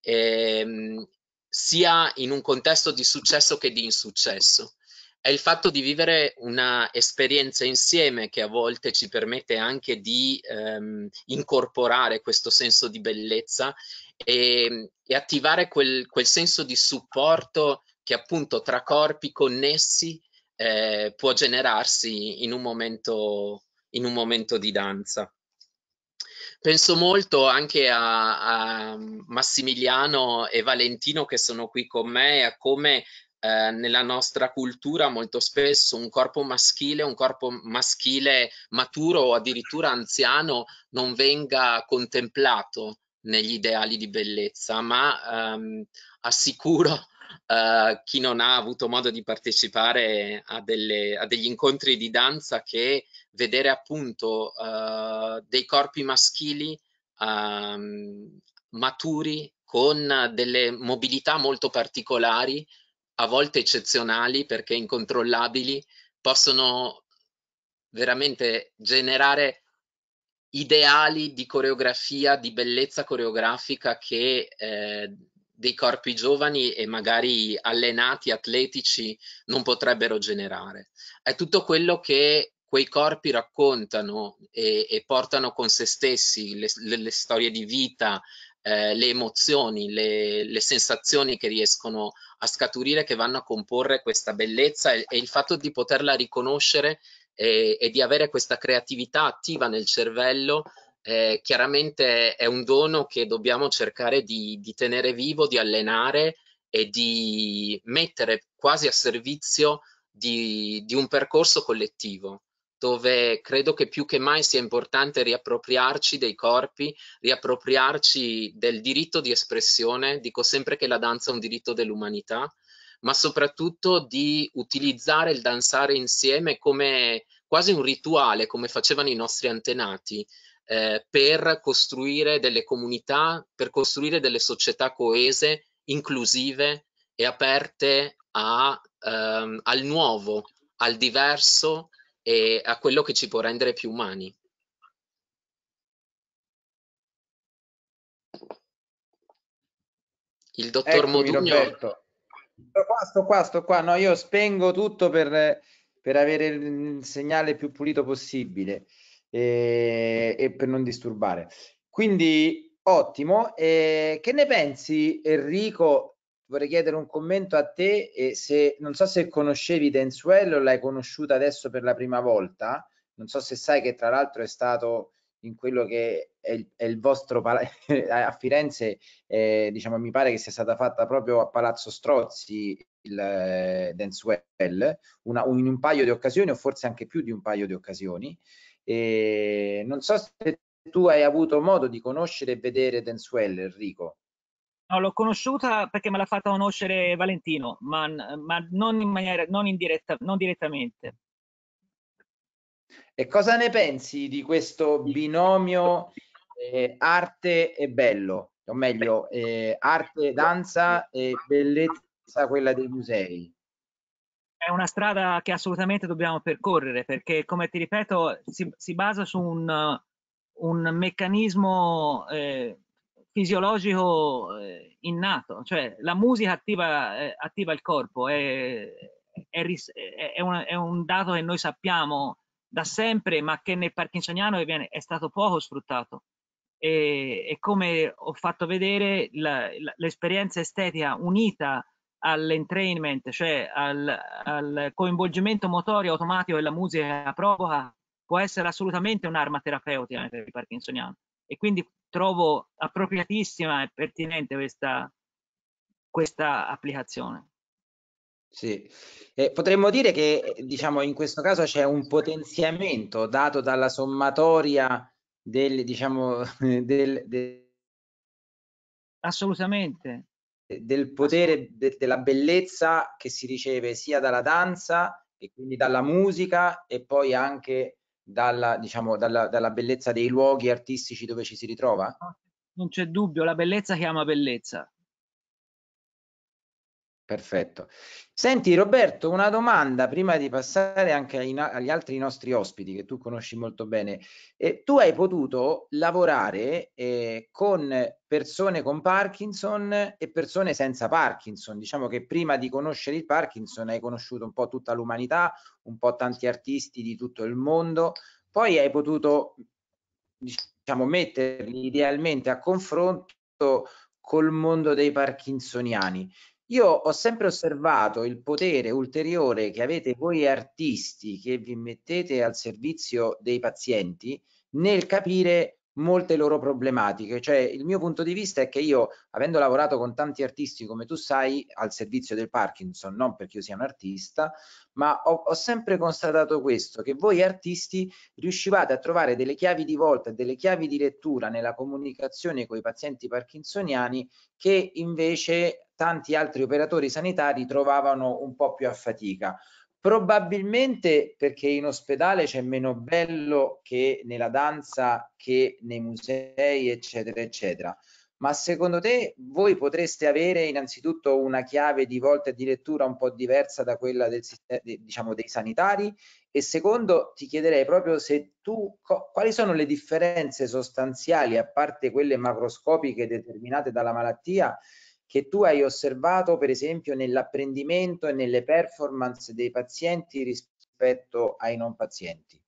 ehm, sia in un contesto di successo che di insuccesso. È il fatto di vivere un'esperienza insieme che a volte ci permette anche di ehm, incorporare questo senso di bellezza e, e attivare quel, quel senso di supporto che appunto tra corpi connessi eh, può generarsi in un, momento, in un momento di danza. Penso molto anche a, a, Massimiliano e Valentino che sono qui con me a come eh, nella nostra cultura molto spesso un corpo maschile, un corpo maschile maturo o addirittura anziano non venga contemplato negli ideali di bellezza, ma ehm, assicuro eh, chi non ha avuto modo di partecipare a, delle, a, degli incontri di danza che vedere appunto uh, dei corpi maschili um, maturi con delle mobilità molto particolari, a volte eccezionali perché incontrollabili, possono veramente generare ideali di coreografia, di bellezza coreografica che eh, dei corpi giovani e magari allenati, atletici, non potrebbero generare. È tutto quello che quei corpi raccontano e, e portano con se stessi, le, le, le storie di vita, eh, le emozioni, le, le, sensazioni che riescono a scaturire, che vanno a comporre questa bellezza e, e il fatto di poterla riconoscere e, e, di avere questa creatività attiva nel cervello eh, chiaramente è un dono che dobbiamo cercare di, di tenere vivo, di allenare e di mettere quasi a servizio di, di un percorso collettivo dove credo che più che mai sia importante riappropriarci dei corpi, riappropriarci del diritto di espressione, dico sempre che la danza è un diritto dell'umanità, ma soprattutto di utilizzare il danzare insieme come quasi un rituale, come facevano i nostri antenati, eh, per costruire delle comunità, per costruire delle società coese, inclusive e aperte a, ehm, al nuovo, al diverso e a quello che ci può rendere più umani. Il dottor Modugno... Roberto. Sto qua, sto qua, sto qua. No, io spengo tutto per, per avere il segnale più pulito possibile e, e per non disturbare. Quindi ottimo. E che ne pensi Enrico? Vorrei chiedere un commento a te e se non so se conoscevi o l'hai conosciuta adesso per la prima volta. Non so se sai che tra l'altro è stato in quello che è il, è il vostro [LAUGHS] a Firenze, eh, diciamo, mi pare che sia stata fatta proprio a Palazzo Strozzi il eh, Denzuel, una, un, in un paio di occasioni o forse anche più di un paio di occasioni. E non so se tu hai avuto modo di conoscere e vedere Densuel, Enrico. No, l'ho conosciuta perché me l'ha fatta conoscere Valentino, ma, ma non, in maniera, non, in diretta, non direttamente. E cosa ne pensi di questo binomio eh, arte e bello? O meglio, eh, arte, danza e bellezza, quella dei musei? è una strada che assolutamente dobbiamo percorrere perché, come ti ripeto, si, si basa su un, un meccanismo eh, fisiologico eh, innato, cioè la musica attiva, eh, attiva il corpo, è, è, è, un, è, un, dato che noi sappiamo da sempre, ma che nel parkinsoniano viene, è stato poco sfruttato. E, e come ho fatto vedere, l'esperienza estetica unita all'entrainment, cioè al, al, coinvolgimento motorio automatico della musica provoca, può essere assolutamente un'arma terapeutica per il parkinsoniano. E quindi trovo appropriatissima e pertinente questa, questa applicazione. Sì, eh, potremmo dire che diciamo in questo caso c'è un potenziamento dato dalla sommatoria del diciamo [LAUGHS] del, del... assolutamente eh, del potere de, della bellezza che si riceve sia dalla danza e quindi dalla musica e poi anche dalla, diciamo, dalla, dalla bellezza dei luoghi artistici dove ci si ritrova? Non c'è dubbio, la bellezza chiama bellezza. Perfetto. Senti Roberto, una domanda prima di passare anche agli, agli altri nostri ospiti che tu conosci molto bene. Eh, tu hai potuto lavorare eh, con persone con Parkinson e persone senza Parkinson. Diciamo che prima di conoscere il Parkinson hai conosciuto un po' tutta l'umanità, un po' tanti artisti di tutto il mondo, poi hai potuto diciamo, metterli idealmente a confronto col mondo dei parkinsoniani. Io ho sempre osservato il potere ulteriore che avete voi artisti che vi mettete al servizio dei pazienti nel capire molte loro problematiche, cioè il mio punto di vista è che io avendo lavorato con tanti artisti come tu sai al servizio del Parkinson, non perché io sia un artista, ma ho, ho sempre constatato questo, che voi artisti riuscivate a trovare delle chiavi di volta, delle chiavi di lettura nella comunicazione con i pazienti parkinsoniani che invece tanti altri operatori sanitari trovavano un po' più a fatica. Probabilmente perché in ospedale c'è meno bello che nella danza, che nei musei, eccetera, eccetera. Ma secondo te voi potreste avere innanzitutto una chiave di volta e di lettura un po' diversa da quella del, diciamo, dei sanitari? E secondo ti chiederei proprio se tu quali sono le differenze sostanziali, a parte quelle macroscopiche determinate dalla malattia, che tu hai osservato per esempio nell'apprendimento e nelle performance dei pazienti rispetto ai non pazienti?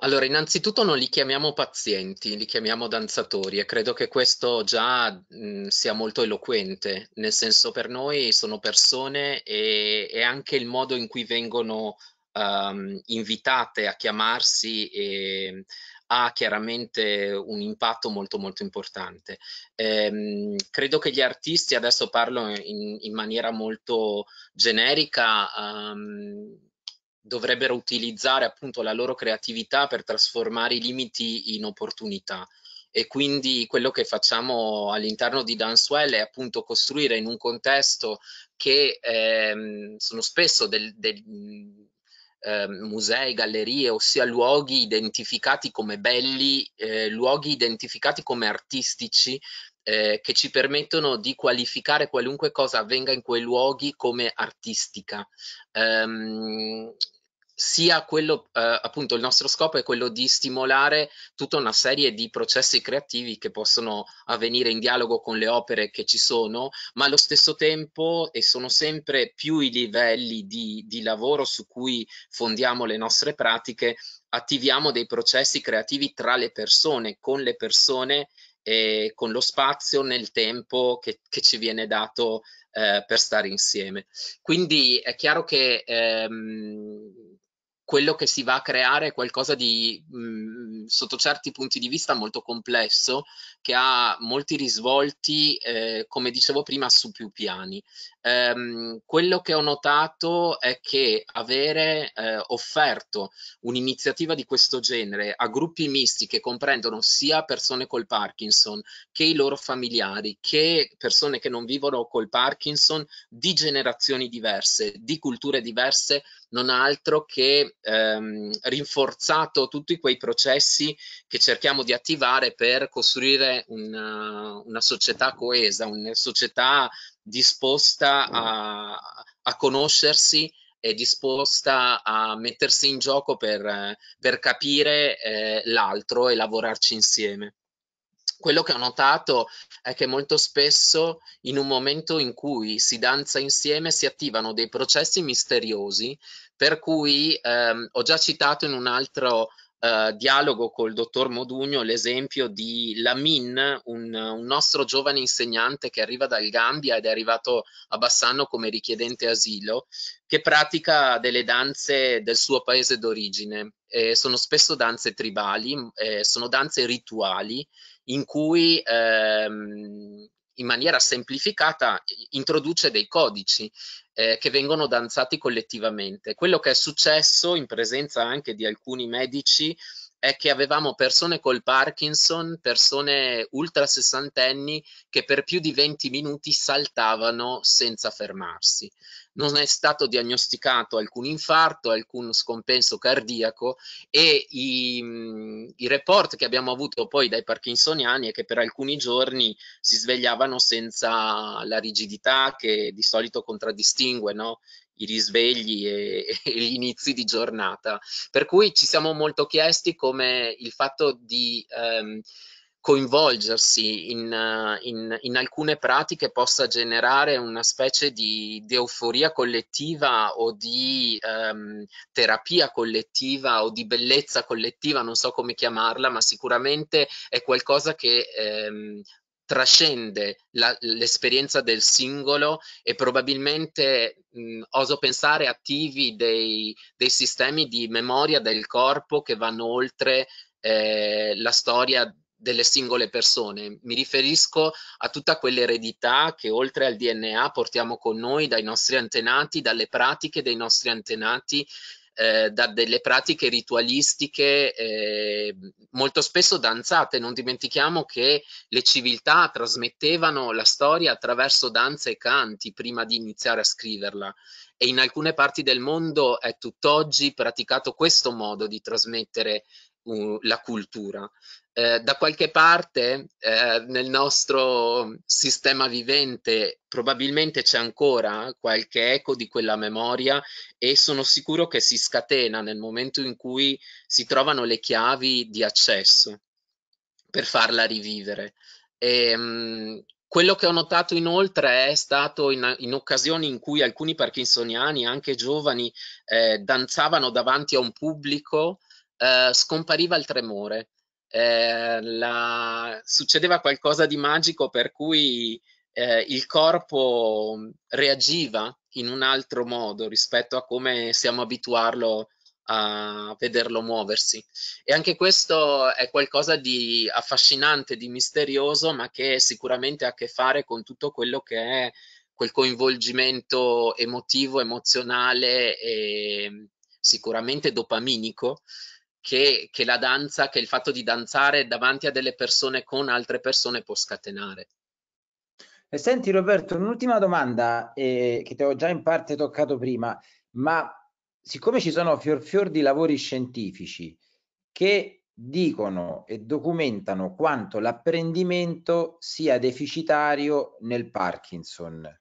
Allora, innanzitutto non li chiamiamo pazienti, li chiamiamo danzatori e credo che questo già mh, sia molto eloquente, nel senso per noi sono persone e, e anche il modo in cui vengono um, invitate a chiamarsi e ha chiaramente un impatto molto molto importante. Ehm, credo che gli artisti, adesso parlo in, in maniera molto generica, um, dovrebbero utilizzare appunto la loro creatività per trasformare i limiti in opportunità e quindi quello che facciamo all'interno di Dancewell è appunto costruire in un contesto che ehm, sono spesso del, del eh, musei, gallerie, ossia luoghi identificati come belli, eh, luoghi identificati come artistici, eh, che ci permettono di qualificare qualunque cosa avvenga in quei luoghi come artistica. Um, sia quello, eh, appunto, il nostro scopo è quello di stimolare tutta una serie di processi creativi che possono avvenire in dialogo con le opere che ci sono, ma allo stesso tempo, e sono sempre più i livelli di, di lavoro su cui fondiamo le nostre pratiche, attiviamo dei processi creativi tra le persone, con le persone e con lo spazio nel tempo che, che ci viene dato eh, per stare insieme. Quindi è chiaro che ehm, quello che si va a creare è qualcosa di, mh, mm, sotto certi punti di vista, molto complesso, che ha molti risvolti, eh, come dicevo prima, su più piani ehm, quello che ho notato è che avere eh, offerto un'iniziativa di questo genere a gruppi misti che comprendono sia persone col Parkinson che i loro familiari, che persone che non vivono col Parkinson, di generazioni diverse, di culture diverse, non ha altro che ehm, rinforzato tutti quei processi che cerchiamo di attivare per costruire una, una società coesa, una società disposta a, a conoscersi e disposta a mettersi in gioco per, per capire eh, l'altro e lavorarci insieme. Quello che ho notato è che molto spesso in un momento in cui si danza insieme si attivano dei processi misteriosi per cui ehm, ho già citato in un altro eh, dialogo col dottor Modugno l'esempio di Lamin, un, un nostro giovane insegnante che arriva dal Gambia ed è arrivato a Bassano come richiedente asilo, che pratica delle danze del suo paese d'origine. Eh, sono spesso danze tribali, eh, sono danze rituali in cui ehm, in maniera semplificata introduce dei codici eh, che vengono danzati collettivamente. Quello che è successo in presenza anche di alcuni medici è che avevamo persone col Parkinson, persone ultra sessantenni che per più di 20 minuti saltavano senza fermarsi non è stato diagnosticato alcun infarto, alcun scompenso cardiaco e i, i report che abbiamo avuto poi dai parkinsoniani è che per alcuni giorni si svegliavano senza la rigidità che di solito contraddistingue no? i risvegli e, e, gli inizi di giornata. Per cui ci siamo molto chiesti come il fatto di... Ehm, coinvolgersi in, in, in, alcune pratiche possa generare una specie di, di euforia collettiva o di ehm, terapia collettiva o di bellezza collettiva, non so come chiamarla, ma sicuramente è qualcosa che ehm, trascende la, l'esperienza del singolo e probabilmente mh, oso pensare attivi dei, dei, sistemi di memoria del corpo che vanno oltre eh, la storia delle singole persone, mi riferisco a tutta quell'eredità che oltre al DNA portiamo con noi dai nostri antenati, dalle pratiche dei nostri antenati, eh, da delle pratiche ritualistiche eh, molto spesso danzate. Non dimentichiamo che le civiltà trasmettevano la storia attraverso danze e canti prima di iniziare a scriverla e in alcune parti del mondo è tutt'oggi praticato questo modo di trasmettere la cultura. Eh, da qualche parte eh, nel nostro sistema vivente probabilmente c'è ancora qualche eco di quella memoria e sono sicuro che si scatena nel momento in cui si trovano le chiavi di accesso per farla rivivere. E, ehm, mh, quello che ho notato inoltre è stato in, in, occasioni in cui alcuni parkinsoniani, anche giovani, eh, danzavano davanti a un pubblico eh, scompariva il tremore, eh, la... succedeva qualcosa di magico per cui eh, il corpo mm, reagiva in un altro modo rispetto a come siamo abituarlo a vederlo muoversi. E anche questo è qualcosa di affascinante, di misterioso, ma che sicuramente ha a che fare con tutto quello che è quel coinvolgimento emotivo, emozionale e mm, sicuramente dopaminico che, che, la danza, che il fatto di danzare davanti a delle persone con altre persone può scatenare. E senti Roberto, un'ultima domanda eh, che ti ho già in parte toccato prima, ma siccome ci sono fior fior di lavori scientifici che dicono e documentano quanto l'apprendimento sia deficitario nel Parkinson,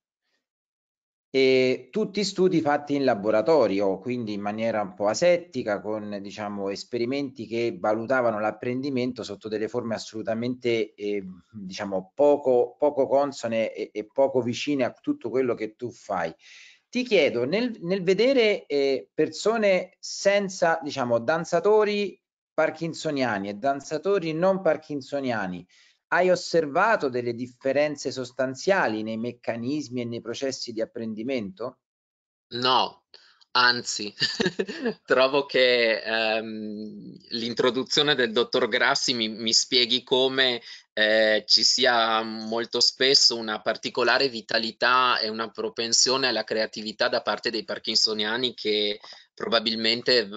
e tutti studi fatti in laboratorio, quindi in maniera un po' asettica, con diciamo, esperimenti che valutavano l'apprendimento sotto delle forme assolutamente eh, diciamo, poco, poco consone e, e, poco vicine a tutto quello che tu fai. Ti chiedo, nel, nel vedere eh, persone senza, diciamo, danzatori parkinsoniani e danzatori non parkinsoniani, hai osservato delle differenze sostanziali nei meccanismi e nei processi di apprendimento? No, anzi, [LAUGHS] trovo che ehm, l'introduzione del dottor Grassi mi, mi spieghi come eh, ci sia molto spesso una particolare vitalità e una propensione alla creatività da parte dei parkinsoniani che probabilmente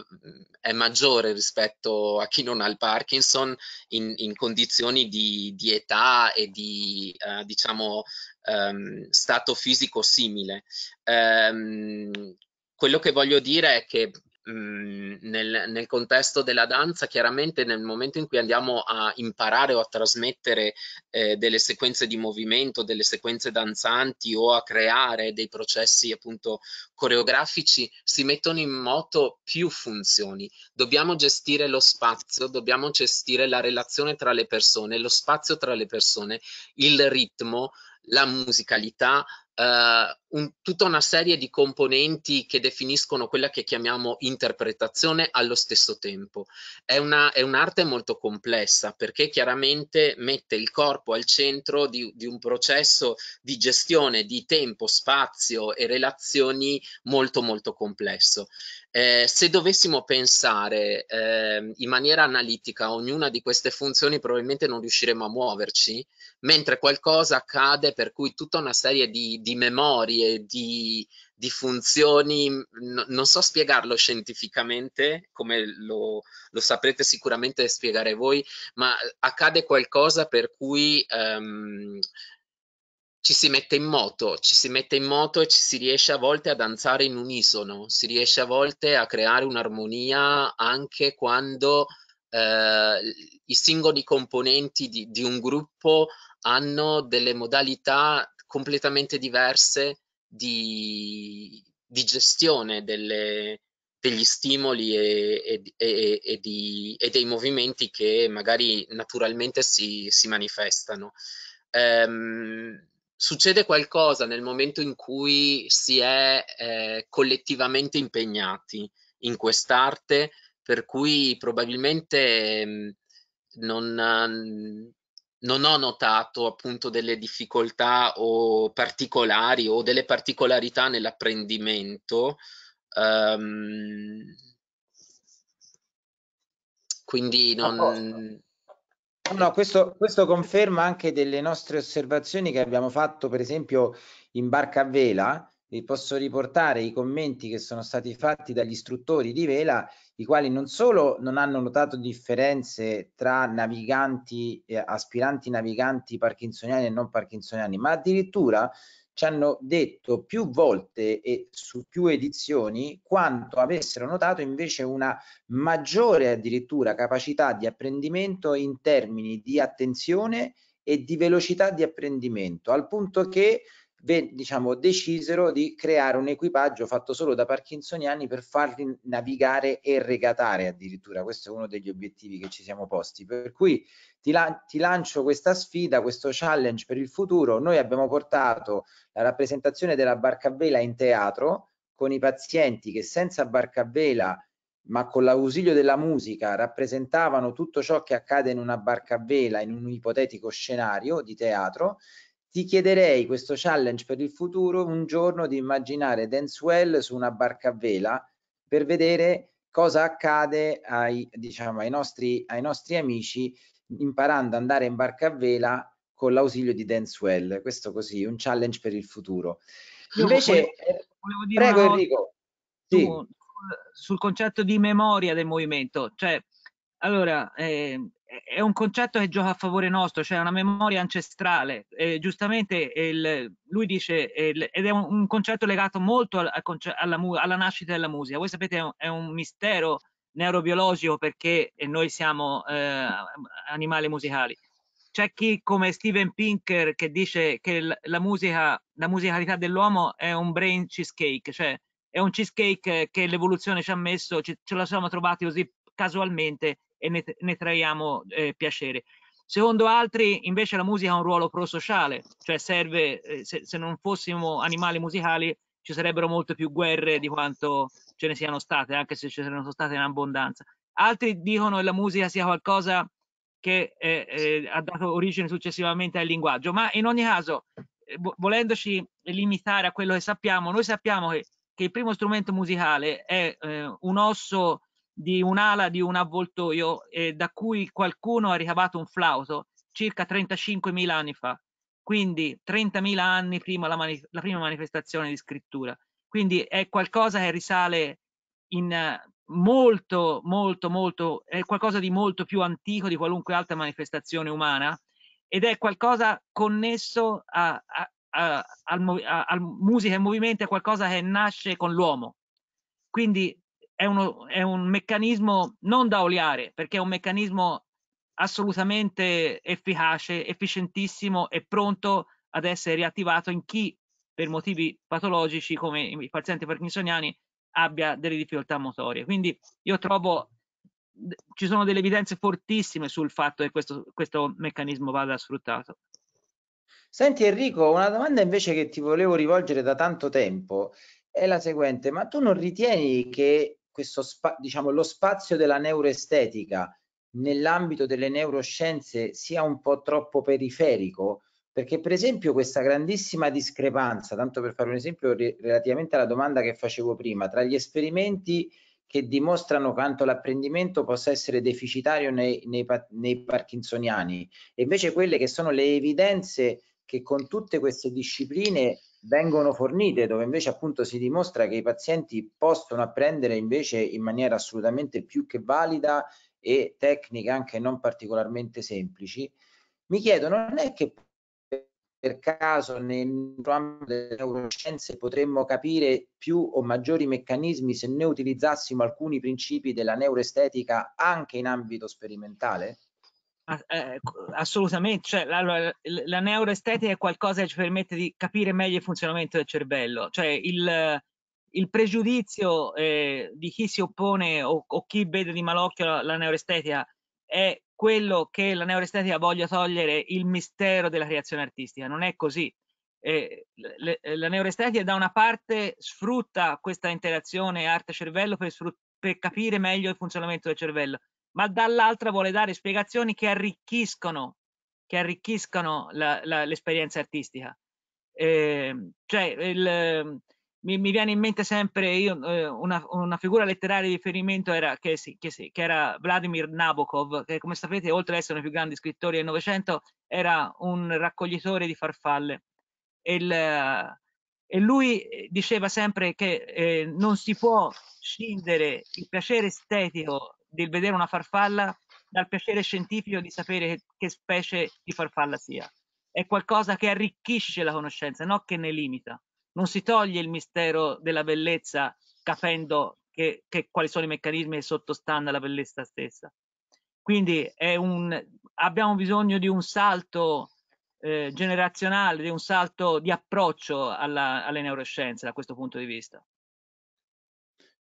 è maggiore rispetto a chi non ha il Parkinson in, in condizioni di, di, età e di eh, diciamo ehm, stato fisico simile. Ehm, quello che voglio dire è che Mhmm, nel, nel, contesto della danza, chiaramente nel momento in cui andiamo a imparare o a trasmettere eh, delle sequenze di movimento, delle sequenze danzanti o a creare dei processi appunto coreografici, si mettono in moto più funzioni. Dobbiamo gestire lo spazio, dobbiamo gestire la relazione tra le persone, lo spazio tra le persone, il ritmo, la musicalità, uh, un, tutta una serie di componenti che definiscono quella che chiamiamo interpretazione allo stesso tempo. È, una, è un'arte molto complessa perché chiaramente mette il corpo al centro di, di un processo di gestione di tempo, spazio e relazioni molto molto complesso. Eh, se dovessimo pensare eh, in maniera analitica a ognuna di queste funzioni probabilmente non riusciremo a muoverci mentre qualcosa accade per cui tutta una serie di, di memorie, di, di funzioni, no, non so spiegarlo scientificamente, come lo, lo, saprete sicuramente spiegare voi, ma accade qualcosa per cui... Um, ci si mette in moto, ci si mette in moto e ci si riesce a volte a danzare in unisono, si riesce a volte a creare un'armonia anche quando eh, i singoli componenti di, di un gruppo hanno delle modalità completamente diverse di, di gestione delle, degli stimoli e, e, e, di, e, dei movimenti che magari naturalmente si, si manifestano. Ehm, succede qualcosa nel momento in cui si è eh, collettivamente impegnati in quest'arte, per cui probabilmente mh, ehm, non, non ho notato appunto delle difficoltà o particolari o delle particolarità nell'apprendimento. Um, quindi non... No, questo, questo, conferma anche delle nostre osservazioni che abbiamo fatto, per esempio, in barca a vela, vi posso riportare i commenti che sono stati fatti dagli istruttori di vela, i quali non solo non hanno notato differenze tra naviganti, eh, aspiranti naviganti parkinsoniani e non parkinsoniani, ma addirittura ci hanno detto più volte e su più edizioni quanto avessero notato invece una maggiore addirittura capacità di apprendimento in termini di attenzione e di velocità di apprendimento, al punto che diciamo, decisero di creare un equipaggio fatto solo da parkinsoniani per farli navigare e regatare addirittura. Questo è uno degli obiettivi che ci siamo posti. Per cui ti, lan ti lancio questa sfida, questo challenge per il futuro. Noi abbiamo portato la rappresentazione della barca a vela in teatro con i pazienti che senza barca a vela ma con l'ausilio della musica rappresentavano tutto ciò che accade in una barca a vela in un ipotetico scenario di teatro ti chiederei questo challenge per il futuro un giorno di immaginare Denswell su una barca a vela per vedere cosa accade ai, diciamo, ai, nostri, ai nostri amici imparando ad andare in barca a vela con l'ausilio di Denswell. Questo così, un challenge per il futuro. Invece, volevo dire prego Enrico. Su, sì. Sul concetto di memoria del movimento, cioè, allora, eh, è un concetto che gioca a favore nostro, cioè una memoria ancestrale. Eh, giustamente il, lui dice, il, ed è un, un, concetto legato molto al, al alla, alla, nascita della musica. Voi sapete è un, è un mistero neurobiologico perché noi siamo eh, animali musicali. C'è chi come Steven Pinker che dice che l, la musica, la musicalità dell'uomo è un brain cheesecake, cioè è un cheesecake che l'evoluzione ci ha messo, ci, ce la siamo trovati così casualmente e ne, ne traiamo eh, piacere. Secondo altri invece la musica ha un ruolo prosociale, cioè serve, eh, se, se, non fossimo animali musicali ci sarebbero molte più guerre di quanto ce ne siano state, anche se ce ne sono state in abbondanza. Altri dicono che la musica sia qualcosa che eh, eh, ha dato origine successivamente al linguaggio, ma in ogni caso, eh, volendoci limitare a quello che sappiamo, noi sappiamo che, che il primo strumento musicale è eh, un osso di un'ala di un avvoltoio eh, da cui qualcuno ha ricavato un flauto circa 35.000 anni fa, quindi 30.000 anni prima la, mani- la prima manifestazione di scrittura. Quindi è qualcosa che risale in molto, molto, molto, è qualcosa di molto più antico di qualunque altra manifestazione umana ed è qualcosa connesso a, a, a, al, a, al musica e movimento, è qualcosa che nasce con l'uomo. Quindi è, uno, è un meccanismo non da oliare, perché è un meccanismo assolutamente efficace, efficientissimo e pronto ad essere riattivato in chi per motivi patologici come i pazienti parkinsoniani abbia delle difficoltà motorie. Quindi io trovo ci sono delle evidenze fortissime sul fatto che questo, questo meccanismo vada sfruttato. Senti Enrico, una domanda invece che ti volevo rivolgere da tanto tempo è la seguente, ma tu non ritieni che questo spa, diciamo, lo spazio della neuroestetica nell'ambito delle neuroscienze sia un po' troppo periferico, perché per esempio questa grandissima discrepanza, tanto per fare un esempio relativamente alla domanda che facevo prima, tra gli esperimenti che dimostrano quanto l'apprendimento possa essere deficitario nei, nei, nei parkinsoniani, e invece quelle che sono le evidenze che con tutte queste discipline vengono fornite, dove invece appunto si dimostra che i pazienti possono apprendere invece in maniera assolutamente più che valida e tecniche anche non particolarmente semplici, mi chiedo non è che per caso nel ambito delle neuroscienze potremmo capire più o maggiori meccanismi se noi utilizzassimo alcuni principi della neuroestetica anche in ambito sperimentale? Eh, eh, assolutamente, cioè, la, la, neuroestetica è qualcosa che ci permette di capire meglio il funzionamento del cervello, cioè il, il pregiudizio eh, di chi si oppone o, o, chi vede di malocchio la, la neuroestetica è quello che la neuroestetica voglia togliere il mistero della creazione artistica, non è così. Eh, le, la neuroestetica da una parte sfrutta questa interazione arte-cervello per, per capire meglio il funzionamento del cervello, ma dall'altra vuole dare spiegazioni che arricchiscono, che arricchiscono l'esperienza artistica. Eh, cioè, il, mi, mi, viene in mente sempre io, eh, una, una, figura letteraria di riferimento era, che, sì, che, sì, che, era Vladimir Nabokov, che come sapete, oltre ad essere uno dei più grandi scrittori del Novecento, era un raccoglitore di farfalle. E il, e lui eh, diceva sempre che eh, non si può scindere il piacere estetico del vedere una farfalla dal piacere scientifico di sapere che, specie di farfalla sia. È qualcosa che arricchisce la conoscenza, non che ne limita. Non si toglie il mistero della bellezza capendo che, che, quali sono i meccanismi che sottostanno alla bellezza stessa. Quindi un, abbiamo bisogno di un salto eh, generazionale, di un salto di approccio alla, alle neuroscienze da questo punto di vista.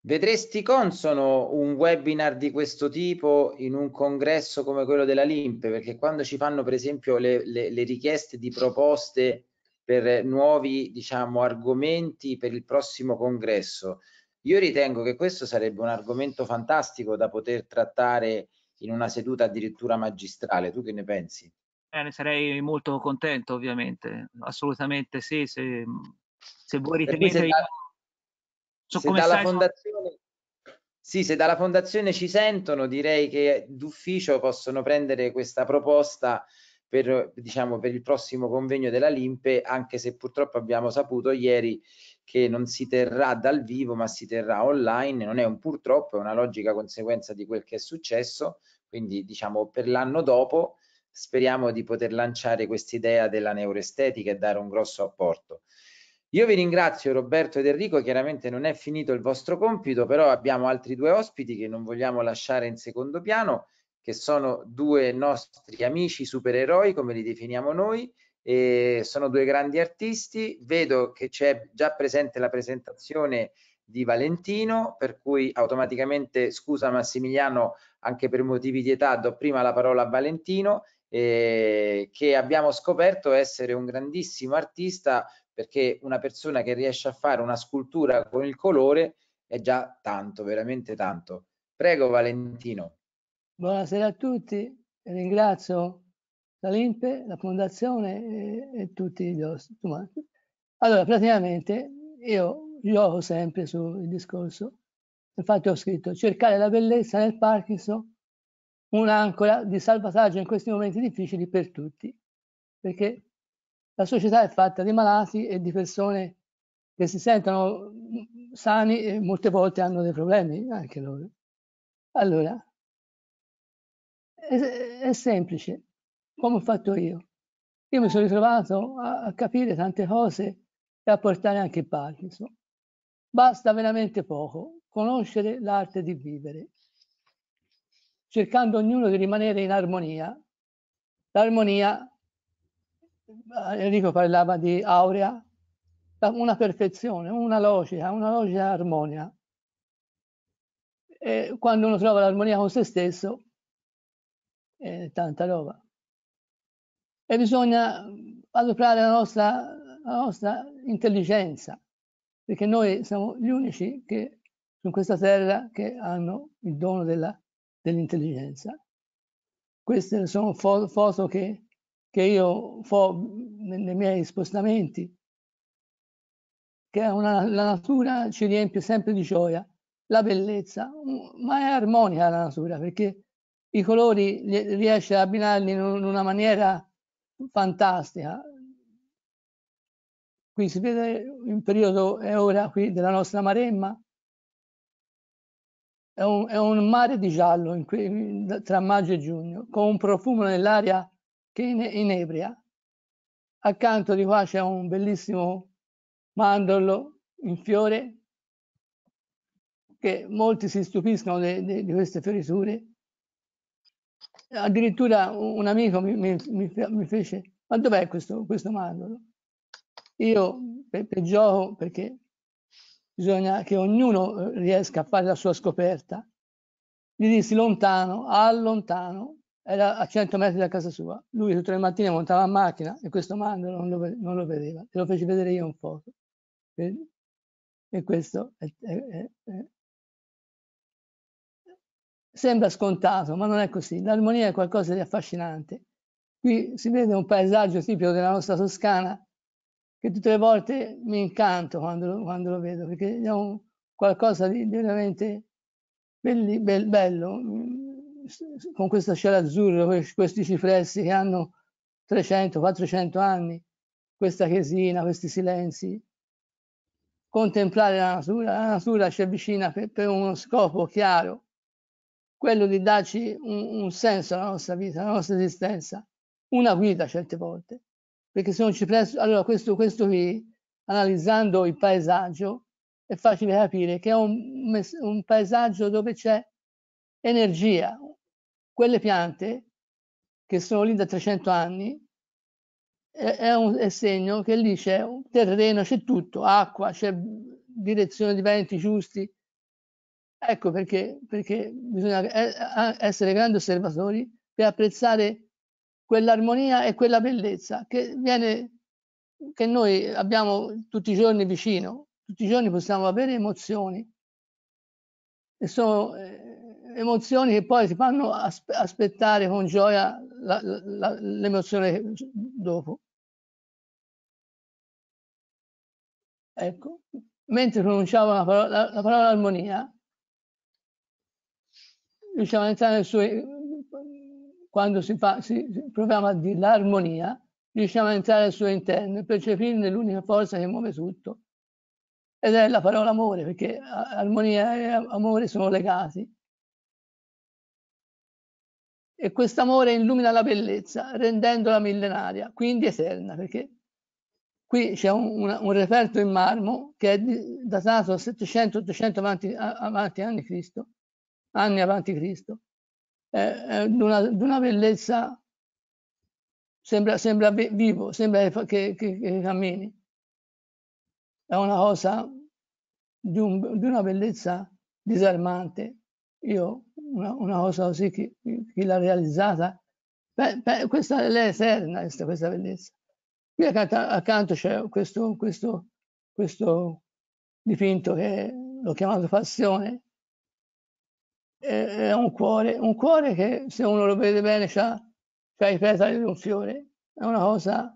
Vedresti consono un webinar di questo tipo in un congresso come quello della Limpe? Perché quando ci fanno per esempio le, le, le richieste di proposte per nuovi diciamo, argomenti per il prossimo congresso, io ritengo che questo sarebbe un argomento fantastico da poter trattare in una seduta addirittura magistrale. Tu che ne pensi? Eh, ne sarei molto contento ovviamente, assolutamente sì, se, se voi ritenete... So, se, dalla fondazione... sì, se dalla fondazione ci sentono, direi che d'ufficio possono prendere questa proposta per, diciamo, per il prossimo convegno della Limpe, anche se purtroppo abbiamo saputo ieri che non si terrà dal vivo ma si terrà online, non è un purtroppo, è una logica conseguenza di quel che è successo, quindi diciamo per l'anno dopo speriamo di poter lanciare quest'idea della neuroestetica e dare un grosso apporto. Io vi ringrazio Roberto ed Enrico, chiaramente non è finito il vostro compito, però abbiamo altri due ospiti che non vogliamo lasciare in secondo piano, che sono due nostri amici supereroi, come li definiamo noi, e sono due grandi artisti. Vedo che c'è già presente la presentazione di Valentino, per cui automaticamente, scusa Massimiliano, anche per motivi di età, do prima la parola a Valentino, eh, che abbiamo scoperto essere un grandissimo artista perché una persona che riesce a fare una scultura con il colore è già tanto, veramente tanto. Prego Valentino. Buonasera a tutti, ringrazio la Limpe, la Fondazione e, e tutti gli ospiti. Allora, praticamente io gioco sempre sul discorso, infatti ho scritto cercare la bellezza nel Parkinson, un'ancora di salvataggio in questi momenti difficili per tutti, perché la società è fatta di malati e di persone che si sentono mm, sani e molte volte hanno dei problemi anche loro. Allora, è, è semplice, come ho fatto io. Io mi sono ritrovato a, a capire tante cose e a portare anche il Parkinson. Basta veramente poco, conoscere l'arte di vivere, cercando ognuno di rimanere in armonia. L'armonia Enrico parlava di aurea, una perfezione, una logica, una logica armonia. E quando uno trova l'armonia con se stesso, è tanta roba. E bisogna adoperare la nostra, la nostra intelligenza, perché noi siamo gli unici che su questa terra che hanno il dono dell'intelligenza. Queste sono foto che che io fo mhmm, nei miei spostamenti, che una, la natura ci riempie sempre di gioia, la bellezza, ma è armonica la natura perché i colori riesce ad abbinarli in una maniera fantastica. Qui si vede il periodo è ora qui della nostra Maremma, è un, è un mare di giallo in, tra maggio e giugno, con un profumo nell'aria che inebria. Accanto di qua c'è un bellissimo mandorlo in fiore che molti si stupiscono di, queste fioriture. Addirittura un amico mi, mi, mi fece, ma dov'è questo, questo mandorlo? Io per, per gioco, perché bisogna che ognuno eh, riesca a fare la sua scoperta, gli dissi lontano, allontano, era a 100 metri da casa sua. Lui tutte le mattine montava a macchina e questo mandorlo non lo, non lo vedeva. Te lo feci vedere io un po'. E questo è, è, è, sembra scontato, ma non è così. L'armonia è qualcosa di affascinante. Qui si vede un paesaggio tipico della nostra Toscana che tutte le volte mi incanto quando lo, quando lo vedo, perché è un qualcosa di, di veramente belli, be, bello con questa scala azzurra, questi cipressi che hanno 300-400 anni, questa chiesina, questi silenzi. Contemplare la natura, la natura ci avvicina per, per uno scopo chiaro, quello di darci un, un, senso alla nostra vita, alla nostra esistenza, una guida certe volte. Perché se non ci presto, allora questo, questo qui, analizzando il paesaggio, è facile capire che è un, un paesaggio dove c'è energia, quelle piante che sono lì da 300 anni è, un è segno che lì c'è un terreno, c'è tutto, acqua, c'è direzione di venti giusti. Ecco perché, perché bisogna eh, essere grandi osservatori per apprezzare quell'armonia e quella bellezza che viene che noi abbiamo tutti i giorni vicino, tutti i giorni possiamo avere emozioni e sono eh, emozioni che poi si fanno aspettare con gioia l'emozione dopo. Ecco, mentre pronunciavo la parola, la parola armonia, riusciamo ad entrare nel suo, quando si, fa, si proviamo a dire l'armonia, riusciamo ad entrare al suo interno e percepirne l'unica forza che muove tutto. Ed è la parola amore, perché armonia e amore sono legati e quest'amore illumina la bellezza rendendola millenaria, quindi eterna, perché qui c'è un, un, un reperto in marmo che è datato 700-800 avanti, avanti anni Cristo, anni avanti Cristo, è di una, una, bellezza, sembra, sembra vivo, sembra che, che, che, cammini. È una cosa di, un, di una bellezza disarmante. Io una, una cosa così, chi, chi l'ha realizzata? Beh, beh, questa è eterna, questa, questa bellezza. Qui accanto, accanto c'è questo, questo, questo dipinto che l'ho chiamato Passione, è un cuore, un cuore che se uno lo vede bene c'ha i petali di un fiore, è una cosa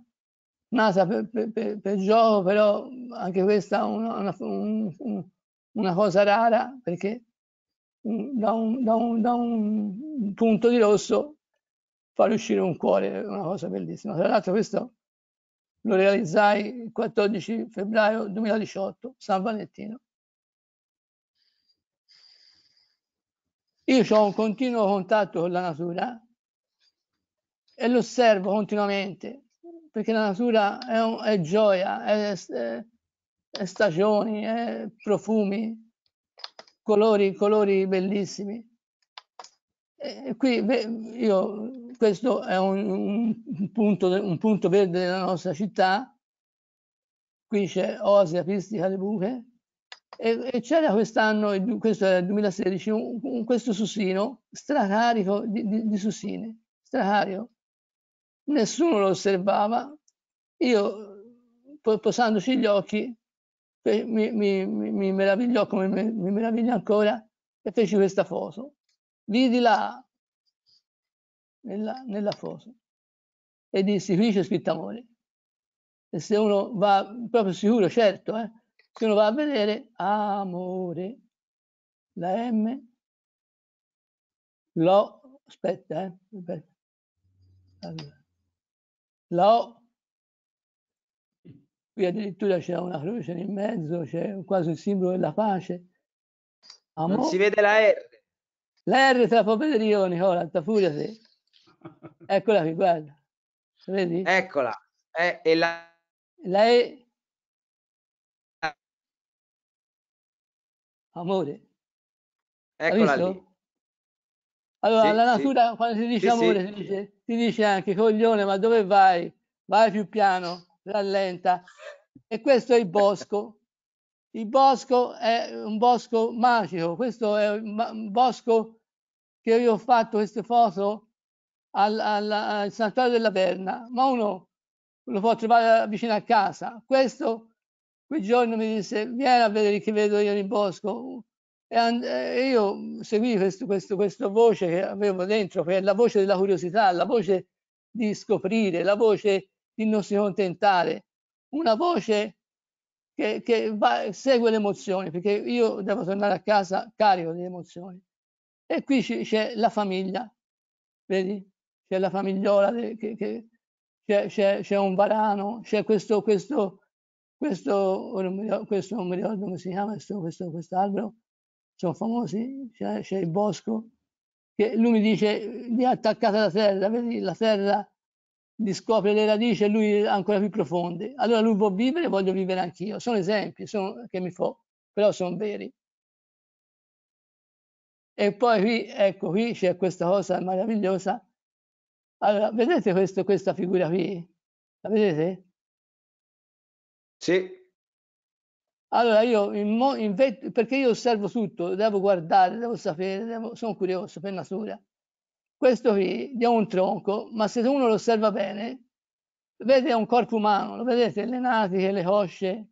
nata per, per, per, per gioco, però anche questa è una, una, un, una, cosa rara perché da un, da, un, da un, punto di rosso fare uscire un cuore, una cosa bellissima. Tra l'altro questo lo realizzai il 14 febbraio 2018, San Valentino. Io ho un continuo contatto con la natura e lo osservo continuamente, perché la natura è, un, è gioia, è, è, è stagioni, è profumi, colori, colori bellissimi. E qui io, questo è un, un, punto, un punto verde della nostra città, qui c'è Osea, Pistica, Le Buche, e, e c'era quest'anno, questo era il 2016, un, un, questo sussino stracarico di, di, di susine, stracarico. Nessuno lo osservava, io posandoci gli occhi mi, mi, mi, meravigliò come me, mi meraviglia ancora e feci questa foto. Vidi là nella, nella foto e dissi qui c'è scritto amore. E se uno va proprio sicuro, certo, eh, se uno va a vedere amore, la M, lo, aspetta, eh, aspetta. Allora. la O qui addirittura c'è una croce in mezzo, c'è quasi il simbolo della pace. Amore. Non si vede la R. La R te la può vedere io, Nicola, Altafuria sì. [LAUGHS] Eccola qui, guarda. Vedi? Eccola. Eh, e la... la E... Amore. Eccola lì. Allora, sì, la natura, sì. quando si dice sì, amore, si dice, si dice anche coglione, ma dove vai? Vai più piano rallenta. E questo è il bosco. Il bosco è un bosco magico, questo è un bosco che io ho fatto queste foto al, al, al santuario della Verna, ma uno lo può trovare vicino a casa. Questo quel giorno mi disse vieni a vedere che vedo io nel bosco e, and- e io seguì questo, questo, questa voce che avevo dentro, che è la voce della curiosità, la voce di scoprire, la voce di non si contentare, una voce che, che va, segue le emozioni, perché io devo tornare a casa carico di emozioni. E qui c'è la famiglia, vedi? C'è la famigliola, c'è, un varano, c'è questo, questo, questo, oh, questo, non mi ricordo come si chiama, questo, questo quest albero, sono famosi, c'è, il bosco, che lui mi dice, mi è attaccata la terra, vedi la terra di scoprire le radici e lui ancora più profonde. Allora lui può vivere, voglio vivere anch'io. Sono esempi sono, che mi fa, però sono veri. E poi qui, ecco, qui c'è questa cosa meravigliosa. Allora, vedete questo, questa figura qui? La vedete? Sì. Allora io, in, in, perché io osservo tutto, devo guardare, devo sapere, devo, sono curioso per natura questo qui è un tronco, ma se uno lo osserva bene, vede un corpo umano, lo vedete? Le natiche, le cosce, il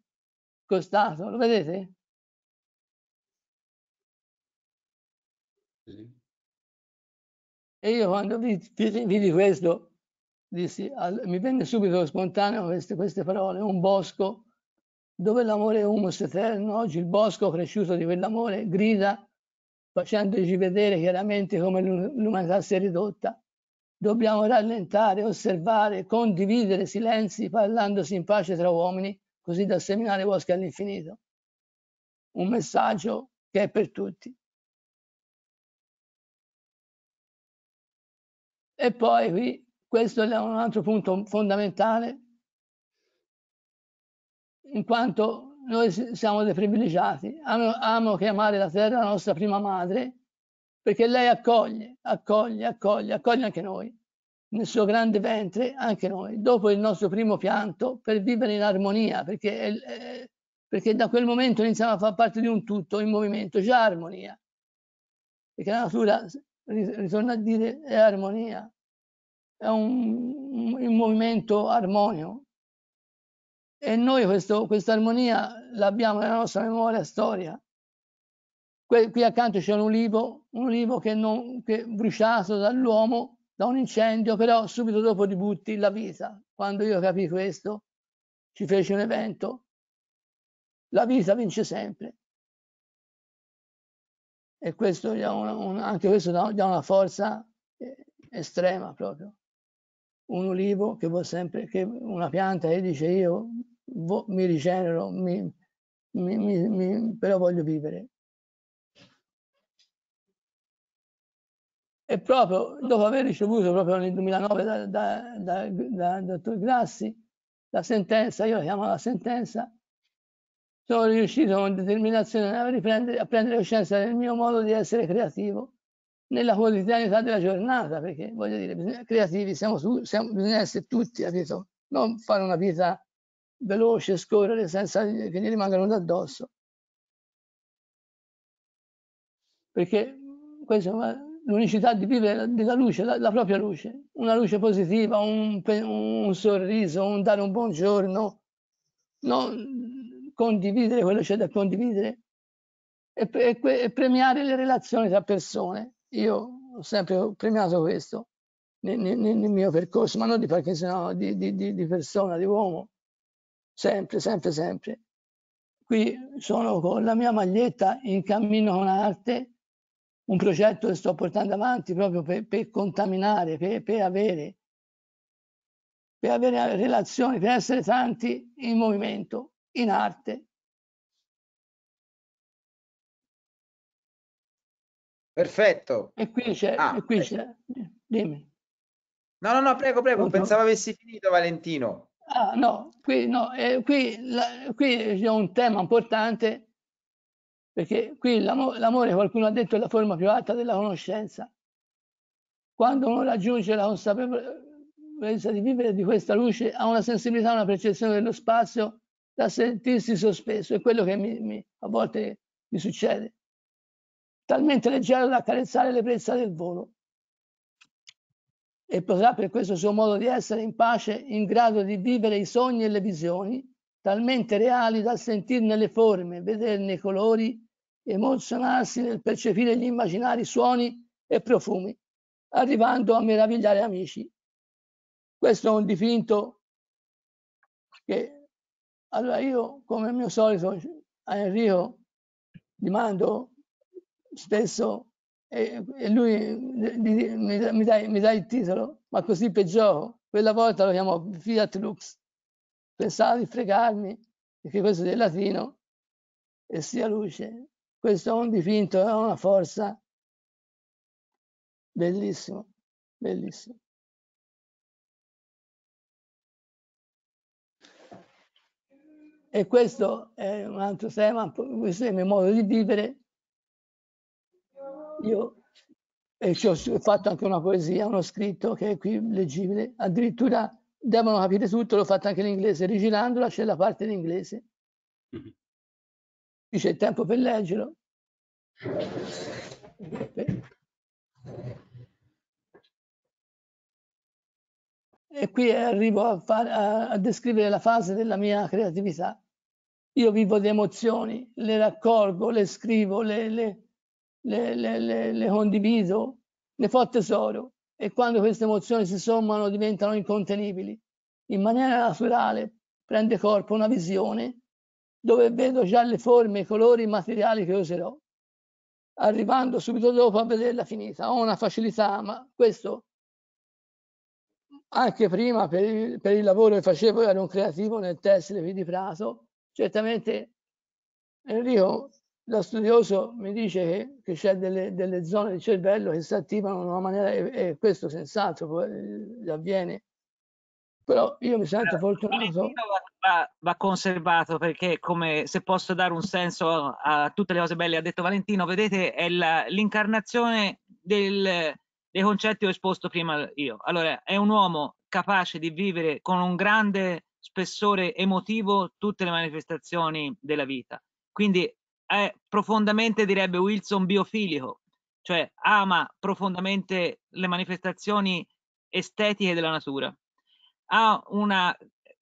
costato, lo vedete? Sì. E io quando vidi, vidi questo, dissi, al, mi venne subito spontaneo queste, queste parole, un bosco dove l'amore humus eterno, oggi il bosco cresciuto di quell'amore grida facendoci vedere chiaramente come l'umanità si è ridotta. Dobbiamo rallentare, osservare, condividere silenzi parlandosi in pace tra uomini, così da seminare boschi all'infinito. Un messaggio che è per tutti. E poi qui, questo è un altro punto fondamentale, in quanto noi siamo dei privilegiati, amo, amo chiamare la terra la nostra prima madre perché lei accoglie, accoglie, accoglie, accoglie anche noi, nel suo grande ventre anche noi, dopo il nostro primo pianto, per vivere in armonia, perché, è, perché da quel momento iniziamo a far parte di un tutto in movimento, già armonia, perché la natura, ritorna a dire, è armonia, è un, un, un movimento armonio, e noi questa armonia l'abbiamo nella nostra memoria storia. Que qui accanto c'è un ulivo, un ulivo che, non, che bruciato dall'uomo, da un incendio, però subito dopo di ributti la vita. Quando io capì questo, ci fece un evento. La vita vince sempre. E questo un, un, anche questo dà una forza eh, estrema proprio un ulivo che vuol sempre, che una pianta che dice io vo, mi rigenero, mi, mi, mi, però voglio vivere. E proprio dopo aver ricevuto proprio nel 2009 da, da, da, da dottor Grassi la sentenza, io la chiamo la sentenza, sono riuscito con determinazione a, riprendere, a prendere coscienza del mio modo di essere creativo nella quotidianità della giornata, perché voglio dire, bisogna creativi, siamo, su, siamo bisogna essere tutti, capito? Non fare una vita veloce, scorrere senza che ne rimangano da addosso. Perché questo, è l'unicità di vivere della luce, la, la, propria luce, una luce positiva, un, un sorriso, un dare un buongiorno, non condividere quello che c'è da condividere e, pre e premiare le relazioni tra persone io ho sempre premiato questo nel, nel, nel mio percorso, ma non di Parkinson, di, di, di, di persona, di uomo, sempre, sempre, sempre. Qui sono con la mia maglietta in cammino con arte, un progetto che sto portando avanti proprio per, per contaminare, per, per avere per avere relazioni, per essere tanti in movimento, in arte, Perfetto. E qui c'è, ah, e qui c'è. dimmi. No, no, no, prego, prego, Pronto? pensavo avessi finito Valentino. Ah, no, qui, no, eh, qui, la, qui c'è un tema importante perché qui l'amore, qualcuno ha detto, è la forma più alta della conoscenza. Quando uno raggiunge la consapevolezza di vivere di questa luce, ha una sensibilità, una percezione dello spazio da sentirsi sospeso, è quello che mi, mi, a volte mi succede talmente leggero da accarezzare le brezza del volo e potrà per questo suo modo di essere in pace in grado di vivere i sogni e le visioni talmente reali da sentirne le forme, vederne i colori, emozionarsi nel percepire gli immaginari suoni e profumi, arrivando a meravigliare amici. Questo è un dipinto che allora io, come al mio solito, a Enrico gli mando spesso e, e lui eh, mi, mi, dai, mi dai il titolo, ma così peggioro. Quella volta lo chiamò Fiat Lux. Pensavo di fregarmi, perché questo è latino e sia luce. Questo è un dipinto, è una forza. Bellissimo, bellissimo. E questo è un altro tema, questo è il mio modo di vivere, io eh, ci ho fatto anche una poesia, uno scritto che è qui leggibile, addirittura devono capire tutto, l'ho fatto anche in inglese, rigirandola c'è la parte in inglese. Qui c'è il tempo per leggerlo. E qui arrivo a, far, a, a descrivere la fase della mia creatività. Io vivo di emozioni, le raccolgo, le scrivo, le, le le, le, le, le condivido, ne fa tesoro e quando queste emozioni si sommano diventano incontenibili. In maniera naturale prende corpo una visione dove vedo già le forme, i colori, i materiali che userò, arrivando subito dopo a vederla finita. Ho una facilità, ma questo anche prima per il, per il lavoro che facevo, ero un creativo nel tessile di Prato, certamente Enrico lo studioso mi dice che, c'è delle, delle, zone del cervello che si attivano in una maniera, e, e questo sensato poi, eh, avviene. Però io mi sento fortunato. Va, va, conservato perché, come se posso dare un senso a tutte le cose belle, ha detto Valentino, vedete, è l'incarnazione del, dei concetti ho esposto prima io. Allora, è un uomo capace di vivere con un grande spessore emotivo tutte le manifestazioni della vita. Quindi è profondamente, direbbe Wilson, biofilico, cioè ama profondamente le manifestazioni estetiche della natura. Ha una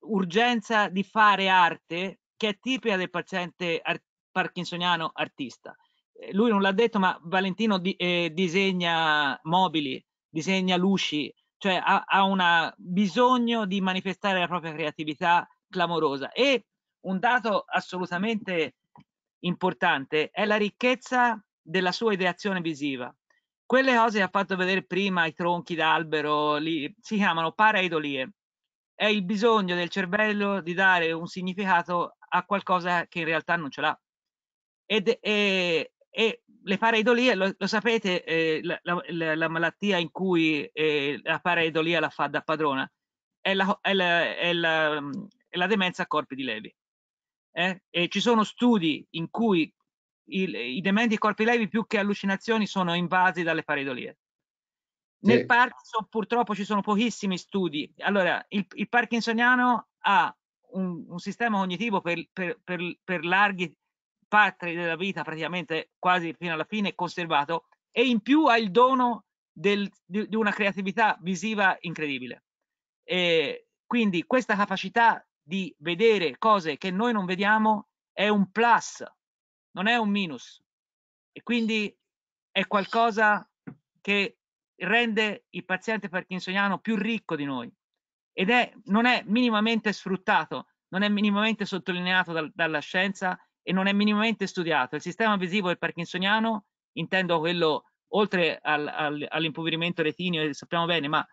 urgenza di fare arte che è tipica del paziente ar- parkinsoniano artista. Eh, lui non l'ha detto, ma Valentino di- eh, disegna mobili, disegna luci, cioè ha, ha un bisogno di manifestare la propria creatività clamorosa. E un dato assolutamente importante è la ricchezza della sua ideazione visiva. Quelle cose che ha fatto vedere prima, i tronchi d'albero, li, si chiamano pareidolie. È il bisogno del cervello di dare un significato a qualcosa che in realtà non ce l'ha. Ed, e, e le pareidolie, lo, lo sapete, eh, la, la, la, malattia in cui eh, la pareidolia la fa da padrona è la, è la è è demenza a corpi di Levi eh? e ci sono studi in cui il, i dementi e corpi levi più che allucinazioni sono invasi dalle pareidolie. Nel Parkinson purtroppo ci sono pochissimi studi. Allora, il, il parkinsoniano ha un, un sistema cognitivo per, per, per, per larghi parti della vita, praticamente quasi fino alla fine, conservato, e in più ha il dono del, di, di, una creatività visiva incredibile. E quindi questa capacità di vedere cose che noi non vediamo è un plus, non è un minus. E quindi è qualcosa che rende il paziente parkinsoniano più ricco di noi ed è, non è minimamente sfruttato, non è minimamente sottolineato dal, dalla scienza e non è minimamente studiato. Il sistema visivo del parkinsoniano, intendo quello oltre al, al, all'impoverimento retinio, sappiamo bene, ma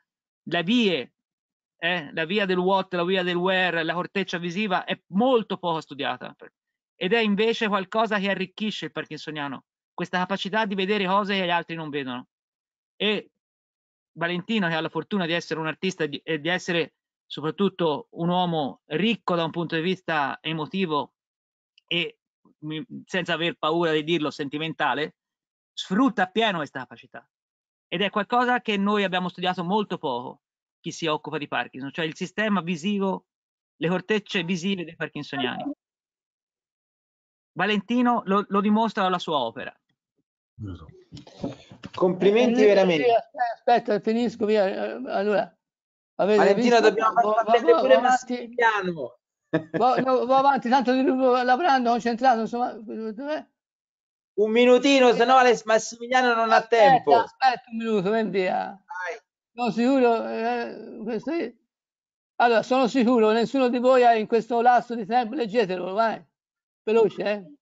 le vie eh, la via del what, la via del where, la corteccia visiva è molto poco studiata ed è invece qualcosa che arricchisce il parkinsoniano, questa capacità di vedere cose che gli altri non vedono. E Valentino, che ha la fortuna di essere un artista e di, e di essere soprattutto un uomo ricco da un punto di vista emotivo e senza aver paura di dirlo sentimentale, sfrutta appieno questa capacità. Ed è qualcosa che noi abbiamo studiato molto poco chi si occupa di Parkinson, cioè il sistema visivo, le cortecce visive dei parkinsoniani. Valentino lo, lo dimostra dalla sua opera. Complimenti eh, eh veramente. Eh, aspetta, finisco via. Eh, allora, avete Valentino, visto? dobbiamo fare partire pure avanti. Massimiliano. [LAUGHS] Va, no, va avanti, tanto di lungo lavorando, concentrato, insomma. Un minutino, se no Massimiliano non aspetta, ha tempo. Aspetta un minuto, ven via. Vai. Sono sicuro, eh, questo eh, è... Allora, sono sicuro, nessuno di voi ha in questo lasso di tempo, leggetelo, vai, veloce, eh.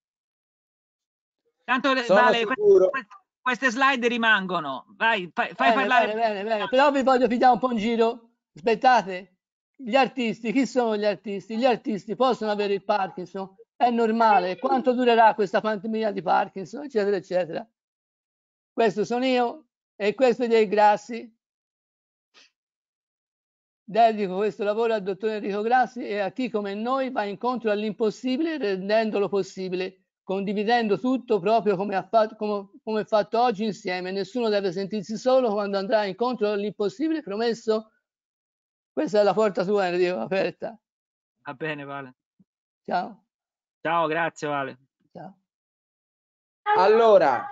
Tanto le, vale, queste, queste, slide rimangono, vai, fai, fai bene, parlare. Bene, bene, bene, però vi voglio fidare un po' in giro, aspettate, gli artisti, chi sono gli artisti? Gli artisti possono avere il Parkinson, è normale, quanto durerà questa pandemia di Parkinson, eccetera, eccetera. Questo sono io e questo è dei grassi Dedico questo lavoro al dottor Enrico Grassi e a chi come noi va incontro all'impossibile rendendolo possibile, condividendo tutto proprio come, ha fatto, come, come fatto oggi insieme. Nessuno deve sentirsi solo quando andrà incontro all'impossibile promesso. Questa è la porta tua, Enrico, aperta. Va bene, Vale. Ciao. Ciao, grazie, Vale. Ciao. Allora,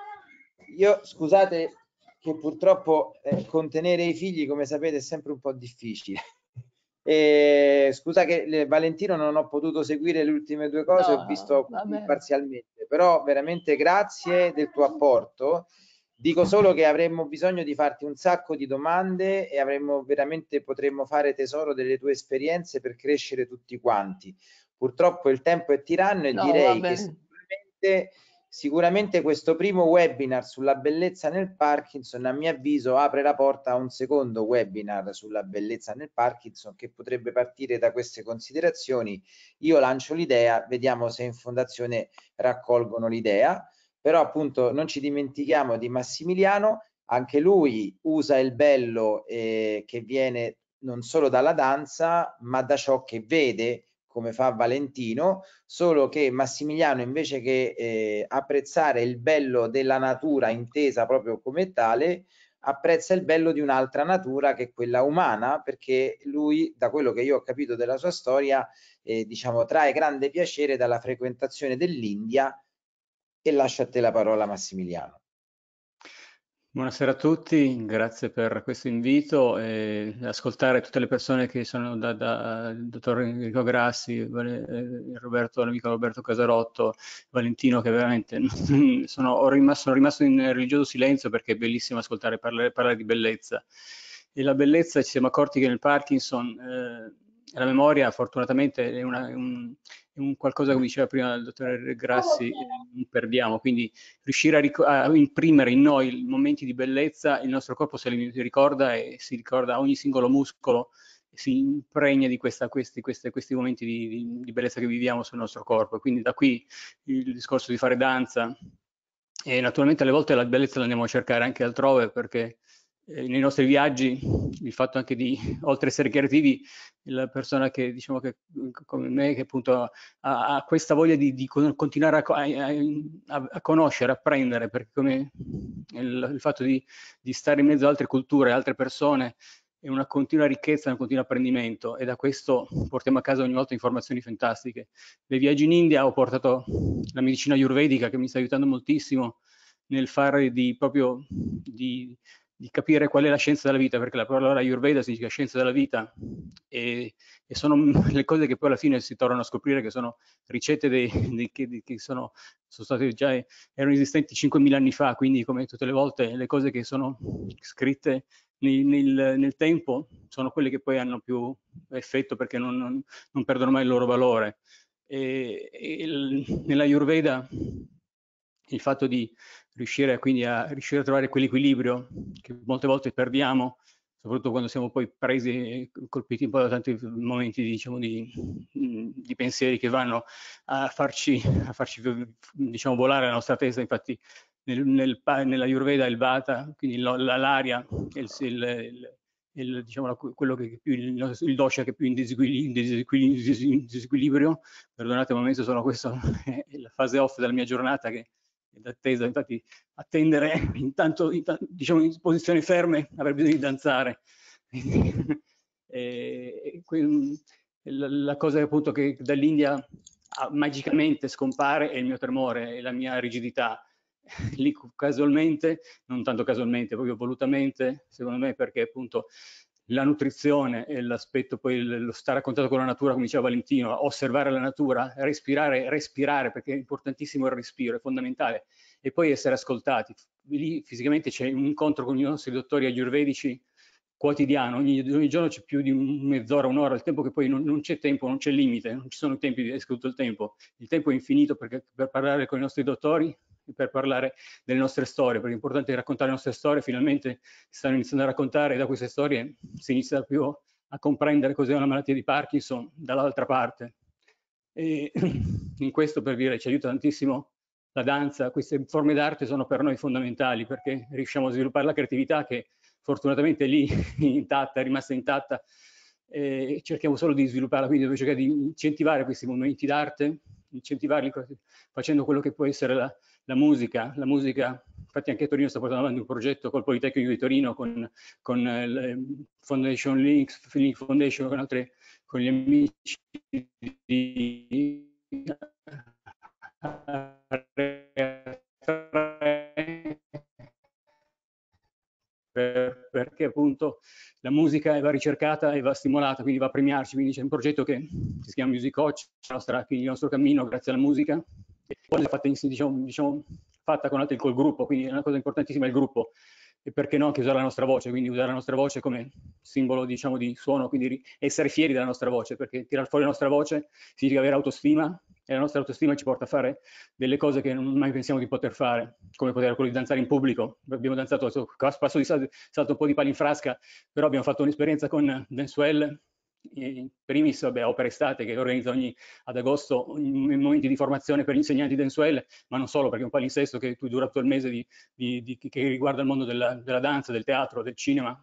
io scusate che purtroppo eh, contenere i figli, come sapete, è sempre un po' difficile. [LAUGHS] E, scusa che le, Valentino non ho potuto seguire le ultime due cose, no, ho visto parzialmente, però veramente grazie del tuo apporto. Dico solo che avremmo bisogno di farti un sacco di domande e avremmo veramente potremmo fare tesoro delle tue esperienze per crescere tutti quanti. Purtroppo il tempo è tiranno e no, direi che sicuramente Sicuramente questo primo webinar sulla bellezza nel Parkinson, a mio avviso, apre la porta a un secondo webinar sulla bellezza nel Parkinson che potrebbe partire da queste considerazioni. Io lancio l'idea, vediamo se in fondazione raccolgono l'idea, però appunto non ci dimentichiamo di Massimiliano, anche lui usa il bello eh, che viene non solo dalla danza, ma da ciò che vede come fa Valentino, solo che Massimiliano invece che eh, apprezzare il bello della natura intesa proprio come tale, apprezza il bello di un'altra natura che è quella umana, perché lui, da quello che io ho capito della sua storia, eh, diciamo, trae grande piacere dalla frequentazione dell'India e lascio a te la parola Massimiliano. Buonasera a tutti, grazie per questo invito e ascoltare tutte le persone che sono da, da il dottor Enrico Grassi, eh, Roberto, l'amico Roberto Casarotto, Valentino che veramente [LAUGHS] sono rimasto, sono, rimasto, in religioso silenzio perché è bellissimo ascoltare parlare, parlare di bellezza e la bellezza ci siamo accorti che nel Parkinson eh, la memoria fortunatamente è, una, un, un qualcosa come diceva prima il dottore Grassi, oh, non perdiamo, quindi riuscire a, a, imprimere in noi momenti di bellezza, il nostro corpo se li ricorda e si ricorda ogni singolo muscolo, si impregna di questa, questi, questi, questi, momenti di, di, di, bellezza che viviamo sul nostro corpo. Quindi da qui il discorso di fare danza. E naturalmente alle volte la bellezza la andiamo a cercare anche altrove perché eh, nei nostri viaggi il fatto anche di, oltre ad essere creativi, la persona che, diciamo, che, come me, che appunto ha, ha questa voglia di, di continuare a, a, a, conoscere, apprendere, perché come il, il fatto di, di, stare in mezzo ad altre culture, altre persone, è una continua ricchezza, un continuo apprendimento e da questo portiamo a casa ogni volta informazioni fantastiche. Nei viaggi in India ho portato la medicina ayurvedica che mi sta aiutando moltissimo nel fare di, proprio di di capire qual è la scienza della vita, perché la parola Ayurveda significa scienza della vita e, e sono [LAUGHS] le cose che poi alla fine si tornano a scoprire che sono ricette dei, dei, che, che sono, sono, state già, erano esistenti 5.000 anni fa, quindi come tutte le volte le cose che sono scritte nel, nel, nel tempo sono quelle che poi hanno più effetto perché non, non, non perdono mai il loro valore. E, e nella Ayurveda il fatto di riuscire quindi a, riuscire a trovare quell'equilibrio che molte volte perdiamo, soprattutto quando siamo poi presi, e colpiti un po' da tanti momenti diciamo, di, di, pensieri che vanno a farci, a farci diciamo, volare la nostra testa, infatti nel, nel, nella Yurveda il Vata, quindi l'aria, il, il, il, diciamo, quello che più, il, il dosha che è più in disequilibrio, perdonate un momento, sono questa [LAUGHS] è la fase off della mia giornata che d'attesa, infatti attendere [LAUGHS] intanto, intanto, diciamo in posizioni ferme avrebbe bisogno di danzare. [LAUGHS] e, e, mm, la, la cosa appunto che dall'India ah, magicamente scompare è il mio tremore e la mia rigidità. [LAUGHS] Lì casualmente, non tanto casualmente, proprio volutamente, secondo me perché appunto la nutrizione e l'aspetto, poi lo stare a contatto con la natura, come diceva Valentino, osservare la natura, respirare, respirare, perché è importantissimo il respiro, è fondamentale, e poi essere ascoltati. Lì fisicamente c'è un incontro con i nostri dottori ayurvedici quotidiano, ogni, ogni giorno c'è più di mezz'ora, un'ora, il tempo che poi non, non c'è tempo, non c'è limite, non ci sono tempi, è scaduto il tempo, il tempo è infinito perché per parlare con i nostri dottori per parlare delle nostre storie, perché è importante raccontare le nostre storie, finalmente si stanno iniziando a raccontare e da queste storie si inizia più a comprendere cos'è una malattia di Parkinson dall'altra parte. E [CLEARS THROAT] in questo per dire ci aiuta tantissimo la danza, queste forme d'arte sono per noi fondamentali perché riusciamo a sviluppare la creatività che fortunatamente è lì [LAUGHS] intatta, è rimasta intatta e cerchiamo solo di svilupparla, quindi dobbiamo cercare di incentivare questi momenti d'arte, incentivarli facendo quello che può essere la, la musica, la musica infatti anche Torino sta portando avanti un progetto col Politecnico di Torino con, con eh, Foundation Links, Link Foundation con, altre, con gli amici di perché appunto la musica va ricercata e va stimolata, quindi va a premiarci, quindi c'è un progetto che si chiama Music Coach, quindi il nostro cammino grazie alla musica, poi l'ha fatta, diciamo, diciamo, fatta con altri col gruppo, quindi è una cosa importantissima il gruppo e perché no anche usare la nostra voce, quindi usare la nostra voce come simbolo diciamo, di suono, quindi essere fieri della nostra voce, perché tirare fuori la nostra voce significa avere autostima e la nostra autostima ci porta a fare delle cose che non mai pensiamo di poter fare, come poter quello di danzare in pubblico. Abbiamo danzato, passo di salto, salto un po' di pali in frasca, però abbiamo fatto un'esperienza con Densuel in primis vabbè, opere estate che organizzo ogni, ad agosto nei momenti di formazione per gli insegnanti di ma non solo perché è un palinsesto che dura tutto il mese di, di, di, che riguarda il mondo della, della, danza, del teatro, del cinema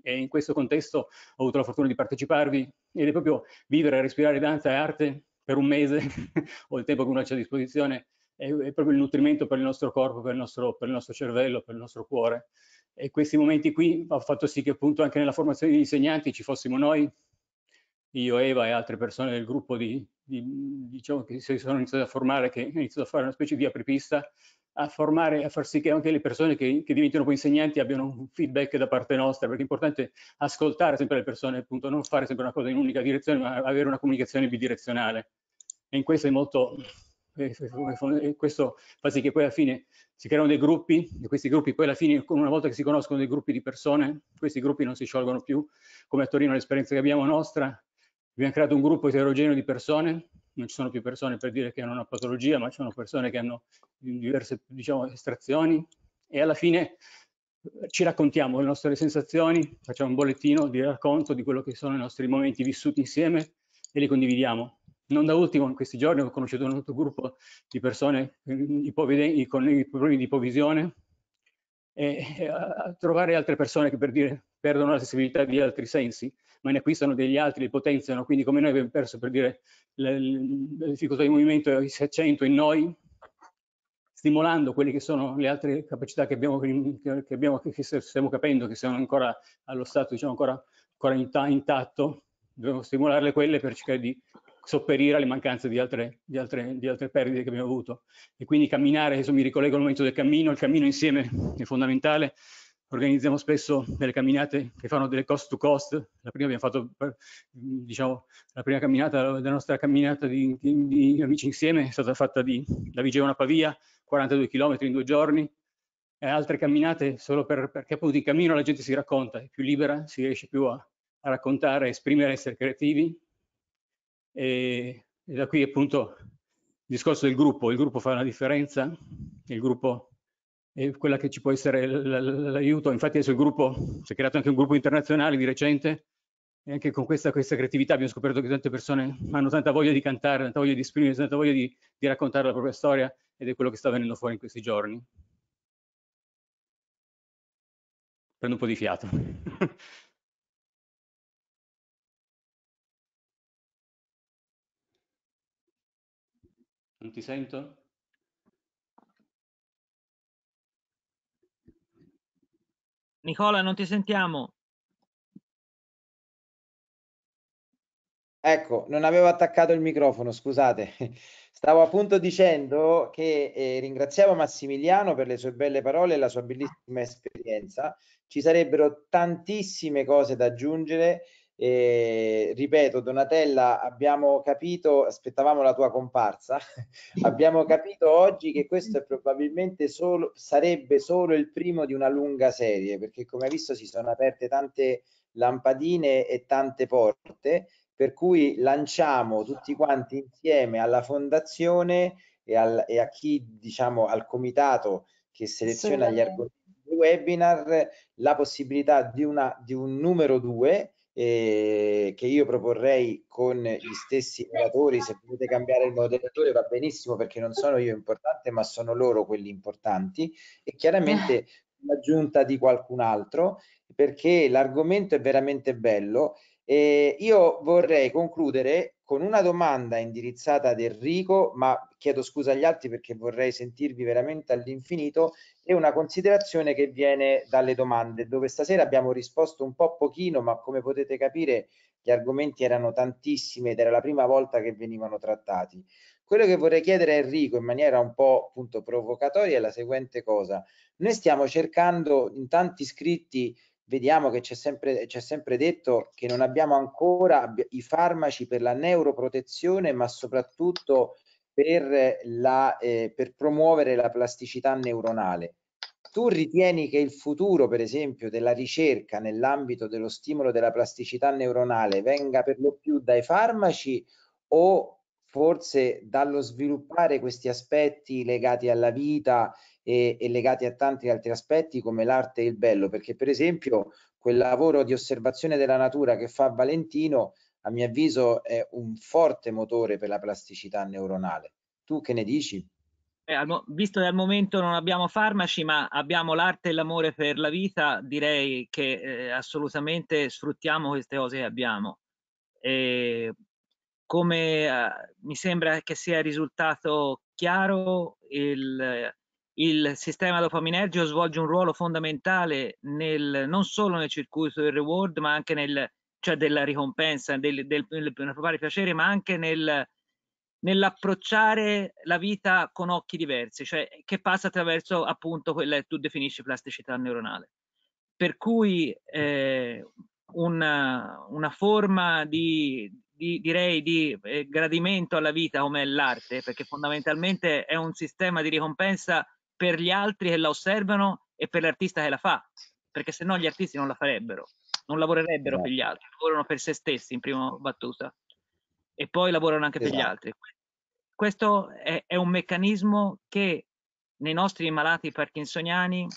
e in questo contesto ho avuto la fortuna di parteciparvi ed è proprio vivere, respirare danza e arte per un mese [LAUGHS] o il tempo che uno ha a disposizione è, è, proprio il nutrimento per il nostro corpo, per il nostro, per il nostro cervello, per il nostro cuore e questi momenti qui hanno fatto sì che appunto anche nella formazione degli insegnanti ci fossimo noi io, Eva e altre persone del gruppo di, di, diciamo che si sono iniziati a formare, che hanno iniziato a fare una specie di apripista, a formare, a far sì che anche le persone che, che, diventano poi insegnanti abbiano un feedback da parte nostra, perché è importante ascoltare sempre le persone, appunto, non fare sempre una cosa in un'unica direzione, ma avere una comunicazione bidirezionale. E in questo è molto, eh, eh, eh, questo fa sì che poi alla fine si creano dei gruppi e questi gruppi poi alla fine una volta che si conoscono dei gruppi di persone questi gruppi non si sciolgono più come a Torino l'esperienza che abbiamo nostra Abbiamo creato un gruppo eterogeneo di persone, non ci sono più persone per dire che hanno una patologia, ma ci sono persone che hanno diverse diciamo, estrazioni e alla fine eh, ci raccontiamo le nostre sensazioni, facciamo un bollettino di racconto di quello che sono i nostri momenti vissuti insieme e li condividiamo. Non da ultimo, in questi giorni ho conosciuto un altro gruppo di persone eh, con i problemi di ipovisione e eh, a trovare altre persone che per dire perdono la sensibilità di altri sensi ma ne acquistano degli altri, li potenziano, quindi come noi abbiamo perso per dire la, la difficoltà di movimento si accento in noi, stimolando quelle che sono le altre capacità che, abbiamo, che, abbiamo, che stiamo capendo, che sono ancora allo stato diciamo, ancora, ancora intatto, dobbiamo stimolarle quelle per cercare di sopperire alle mancanze di altre, di, altre, di altre, perdite che abbiamo avuto. E quindi camminare, adesso mi ricollego al momento del cammino, il cammino insieme è fondamentale, organizziamo spesso delle camminate che fanno delle cost to cost. La prima abbiamo fatto, diciamo, la prima camminata, della nostra camminata di, di, di Amici Insieme è stata fatta di, da Vigevano a Pavia, 42 km in due giorni, e altre camminate solo per, perché appunto in cammino la gente si racconta, è più libera, si riesce più a, a raccontare, a esprimere, a essere creativi. E, e da qui appunto il discorso del gruppo, il gruppo fa una differenza, il gruppo quella che ci può essere l'aiuto. Infatti adesso il gruppo, si è creato anche un gruppo internazionale di recente e anche con questa, questa creatività abbiamo scoperto che tante persone hanno tanta voglia di cantare, tanta voglia di esprimere, tanta voglia di, di raccontare la propria storia ed è quello che sta venendo fuori in questi giorni. Prendo un po' di fiato. [LAUGHS] non ti sento? Nicola, non ti sentiamo. Ecco, non avevo attaccato il microfono, scusate. [LAUGHS] Stavo appunto dicendo che eh, ringraziamo Massimiliano per le sue belle parole e la sua bellissima esperienza. Ci sarebbero tantissime cose da aggiungere e, ripeto, Donatella, abbiamo capito, aspettavamo la tua comparsa, [LAUGHS] abbiamo capito oggi che questo è probabilmente solo, sarebbe solo il primo di una lunga serie, perché come hai visto si sono aperte tante lampadine e tante porte, per cui lanciamo tutti quanti insieme alla fondazione e, al, e a chi, diciamo, al comitato che seleziona gli argomenti del webinar la possibilità di, una, di un numero 2 eh, che io proporrei con gli stessi relatori, se potete cambiare il moderatore va benissimo perché non sono io importante ma sono loro quelli importanti e chiaramente [LAUGHS] l'aggiunta di qualcun altro perché l'argomento è veramente bello. Eh, io vorrei concludere con una domanda indirizzata ad Enrico, ma chiedo scusa agli altri perché vorrei sentirvi veramente all'infinito, e una considerazione che viene dalle domande, dove stasera abbiamo risposto un po' pochino, ma come potete capire gli argomenti erano tantissimi ed era la prima volta che venivano trattati. Quello che vorrei chiedere a Enrico in maniera un po' appunto provocatoria è la seguente cosa. Noi stiamo cercando in tanti scritti vediamo che c'è sempre, c'è sempre detto che non abbiamo ancora i farmaci per la neuroprotezione, ma soprattutto per, la, eh, per promuovere la plasticità neuronale. Tu ritieni che il futuro, per esempio, della ricerca nell'ambito dello stimolo della plasticità neuronale venga per lo più dai farmaci o forse dallo sviluppare questi aspetti legati alla vita e, e, legati a tanti altri aspetti come l'arte e il bello, perché per esempio quel lavoro di osservazione della natura che fa Valentino, a mio avviso, è un forte motore per la plasticità neuronale. Tu che ne dici? Eh, al visto che al momento non abbiamo farmaci, ma abbiamo l'arte e l'amore per la vita, direi che eh, assolutamente sfruttiamo queste cose che abbiamo. E come eh, mi sembra che sia risultato chiaro, il, il sistema dopaminergico svolge un ruolo fondamentale nel, non solo nel circuito del reward, ma anche nel, cioè della ricompensa, del, del, del, del provare piacere, ma anche nel, nell'approcciare la vita con occhi diversi, cioè che passa attraverso appunto quella che tu definisci plasticità neuronale. Per cui eh, una, una, forma di di, direi di eh, gradimento alla vita come è l'arte, perché fondamentalmente è un sistema di ricompensa per gli altri che la osservano e per l'artista che la fa, perché se no gli artisti non la farebbero, non lavorerebbero esatto. per gli esatto. altri, lavorano per se stessi in prima battuta e poi lavorano anche esatto. per gli esatto. altri. Questo è, è un meccanismo che nei nostri malati parkinsoniani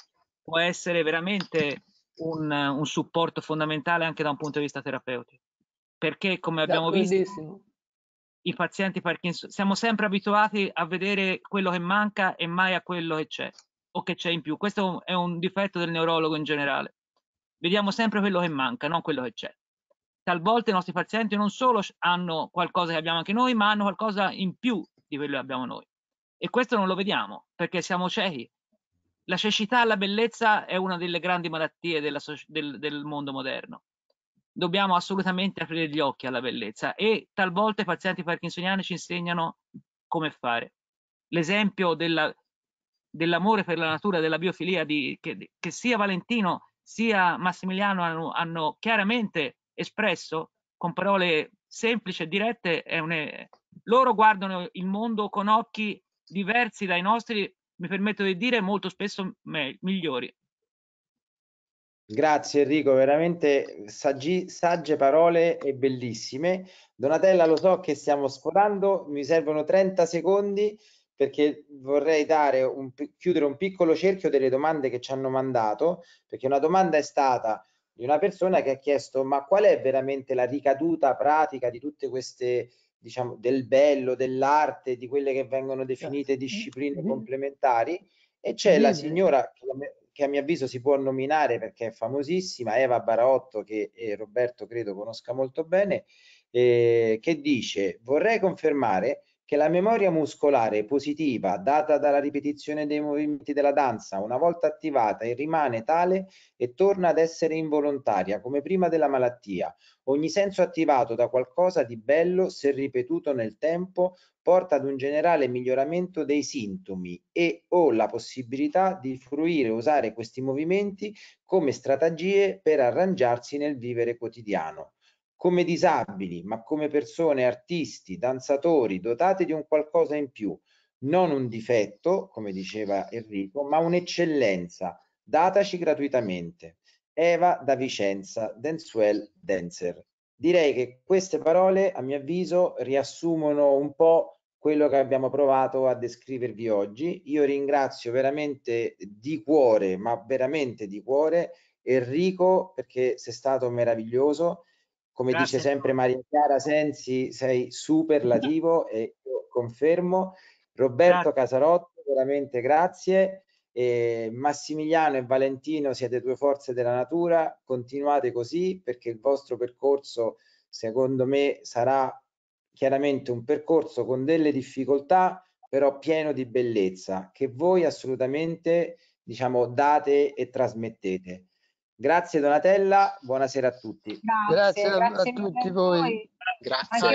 può essere veramente un, un supporto fondamentale anche da un punto di vista terapeutico perché come abbiamo visto i pazienti Parkinson siamo sempre abituati a vedere quello che manca e mai a quello che c'è o che c'è in più. Questo è un difetto del neurologo in generale. Vediamo sempre quello che manca, non quello che c'è. Talvolta i nostri pazienti non solo hanno qualcosa che abbiamo anche noi, ma hanno qualcosa in più di quello che abbiamo noi. E questo non lo vediamo perché siamo ciechi. La cecità alla bellezza è una delle grandi malattie della, del, del mondo moderno dobbiamo assolutamente aprire gli occhi alla bellezza e talvolta i pazienti parkinsoniani ci insegnano come fare. L'esempio dell'amore per la natura, della biofilia, di, che, che, sia Valentino sia Massimiliano hanno, hanno, chiaramente espresso con parole semplici e dirette, un, loro guardano il mondo con occhi diversi dai nostri, mi permetto di dire molto spesso me, migliori. Grazie Enrico, veramente saggi, sagge parole e bellissime. Donatella, lo so che stiamo sforando, mi servono 30 secondi perché vorrei un, chiudere un piccolo cerchio delle domande che ci hanno mandato, perché una domanda è stata di una persona che ha chiesto ma qual è veramente la ricaduta pratica di tutte queste, diciamo, del bello, dell'arte, di quelle che vengono definite certo. discipline mm-hmm. complementari? E c'è la signora che a mio avviso si può nominare perché è famosissima, Eva Barotto, che eh, Roberto credo conosca molto bene, eh, che dice vorrei confermare che la memoria muscolare positiva data dalla ripetizione dei movimenti della danza, una volta attivata, e rimane tale e torna ad essere involontaria come prima della malattia. Ogni senso attivato da qualcosa di bello, se ripetuto nel tempo, porta ad un generale miglioramento dei sintomi e o la possibilità di fruire e usare questi movimenti come strategie per arrangiarsi nel vivere quotidiano come disabili, ma come persone, artisti, danzatori, dotate di un qualcosa in più, non un difetto, come diceva Enrico, ma un'eccellenza, dataci gratuitamente. Eva da Vicenza, Dancesuel Dancer. Direi che queste parole, a mio avviso, riassumono un po' quello che abbiamo provato a descrivervi oggi. Io ringrazio veramente di cuore, ma veramente di cuore, Enrico perché sei stato meraviglioso come Grazie. dice sempre Maria Chiara Sensi, sei superlativo [LAUGHS] e io confermo. Roberto grazie. Casarotto, veramente grazie. E Massimiliano e Valentino siete due forze della natura, continuate così perché il vostro percorso secondo me sarà chiaramente un percorso con delle difficoltà però pieno di bellezza che voi assolutamente diciamo date e trasmettete. Grazie Donatella, buonasera a tutti. Grazie, grazie grazie a tutti voi. Grazie.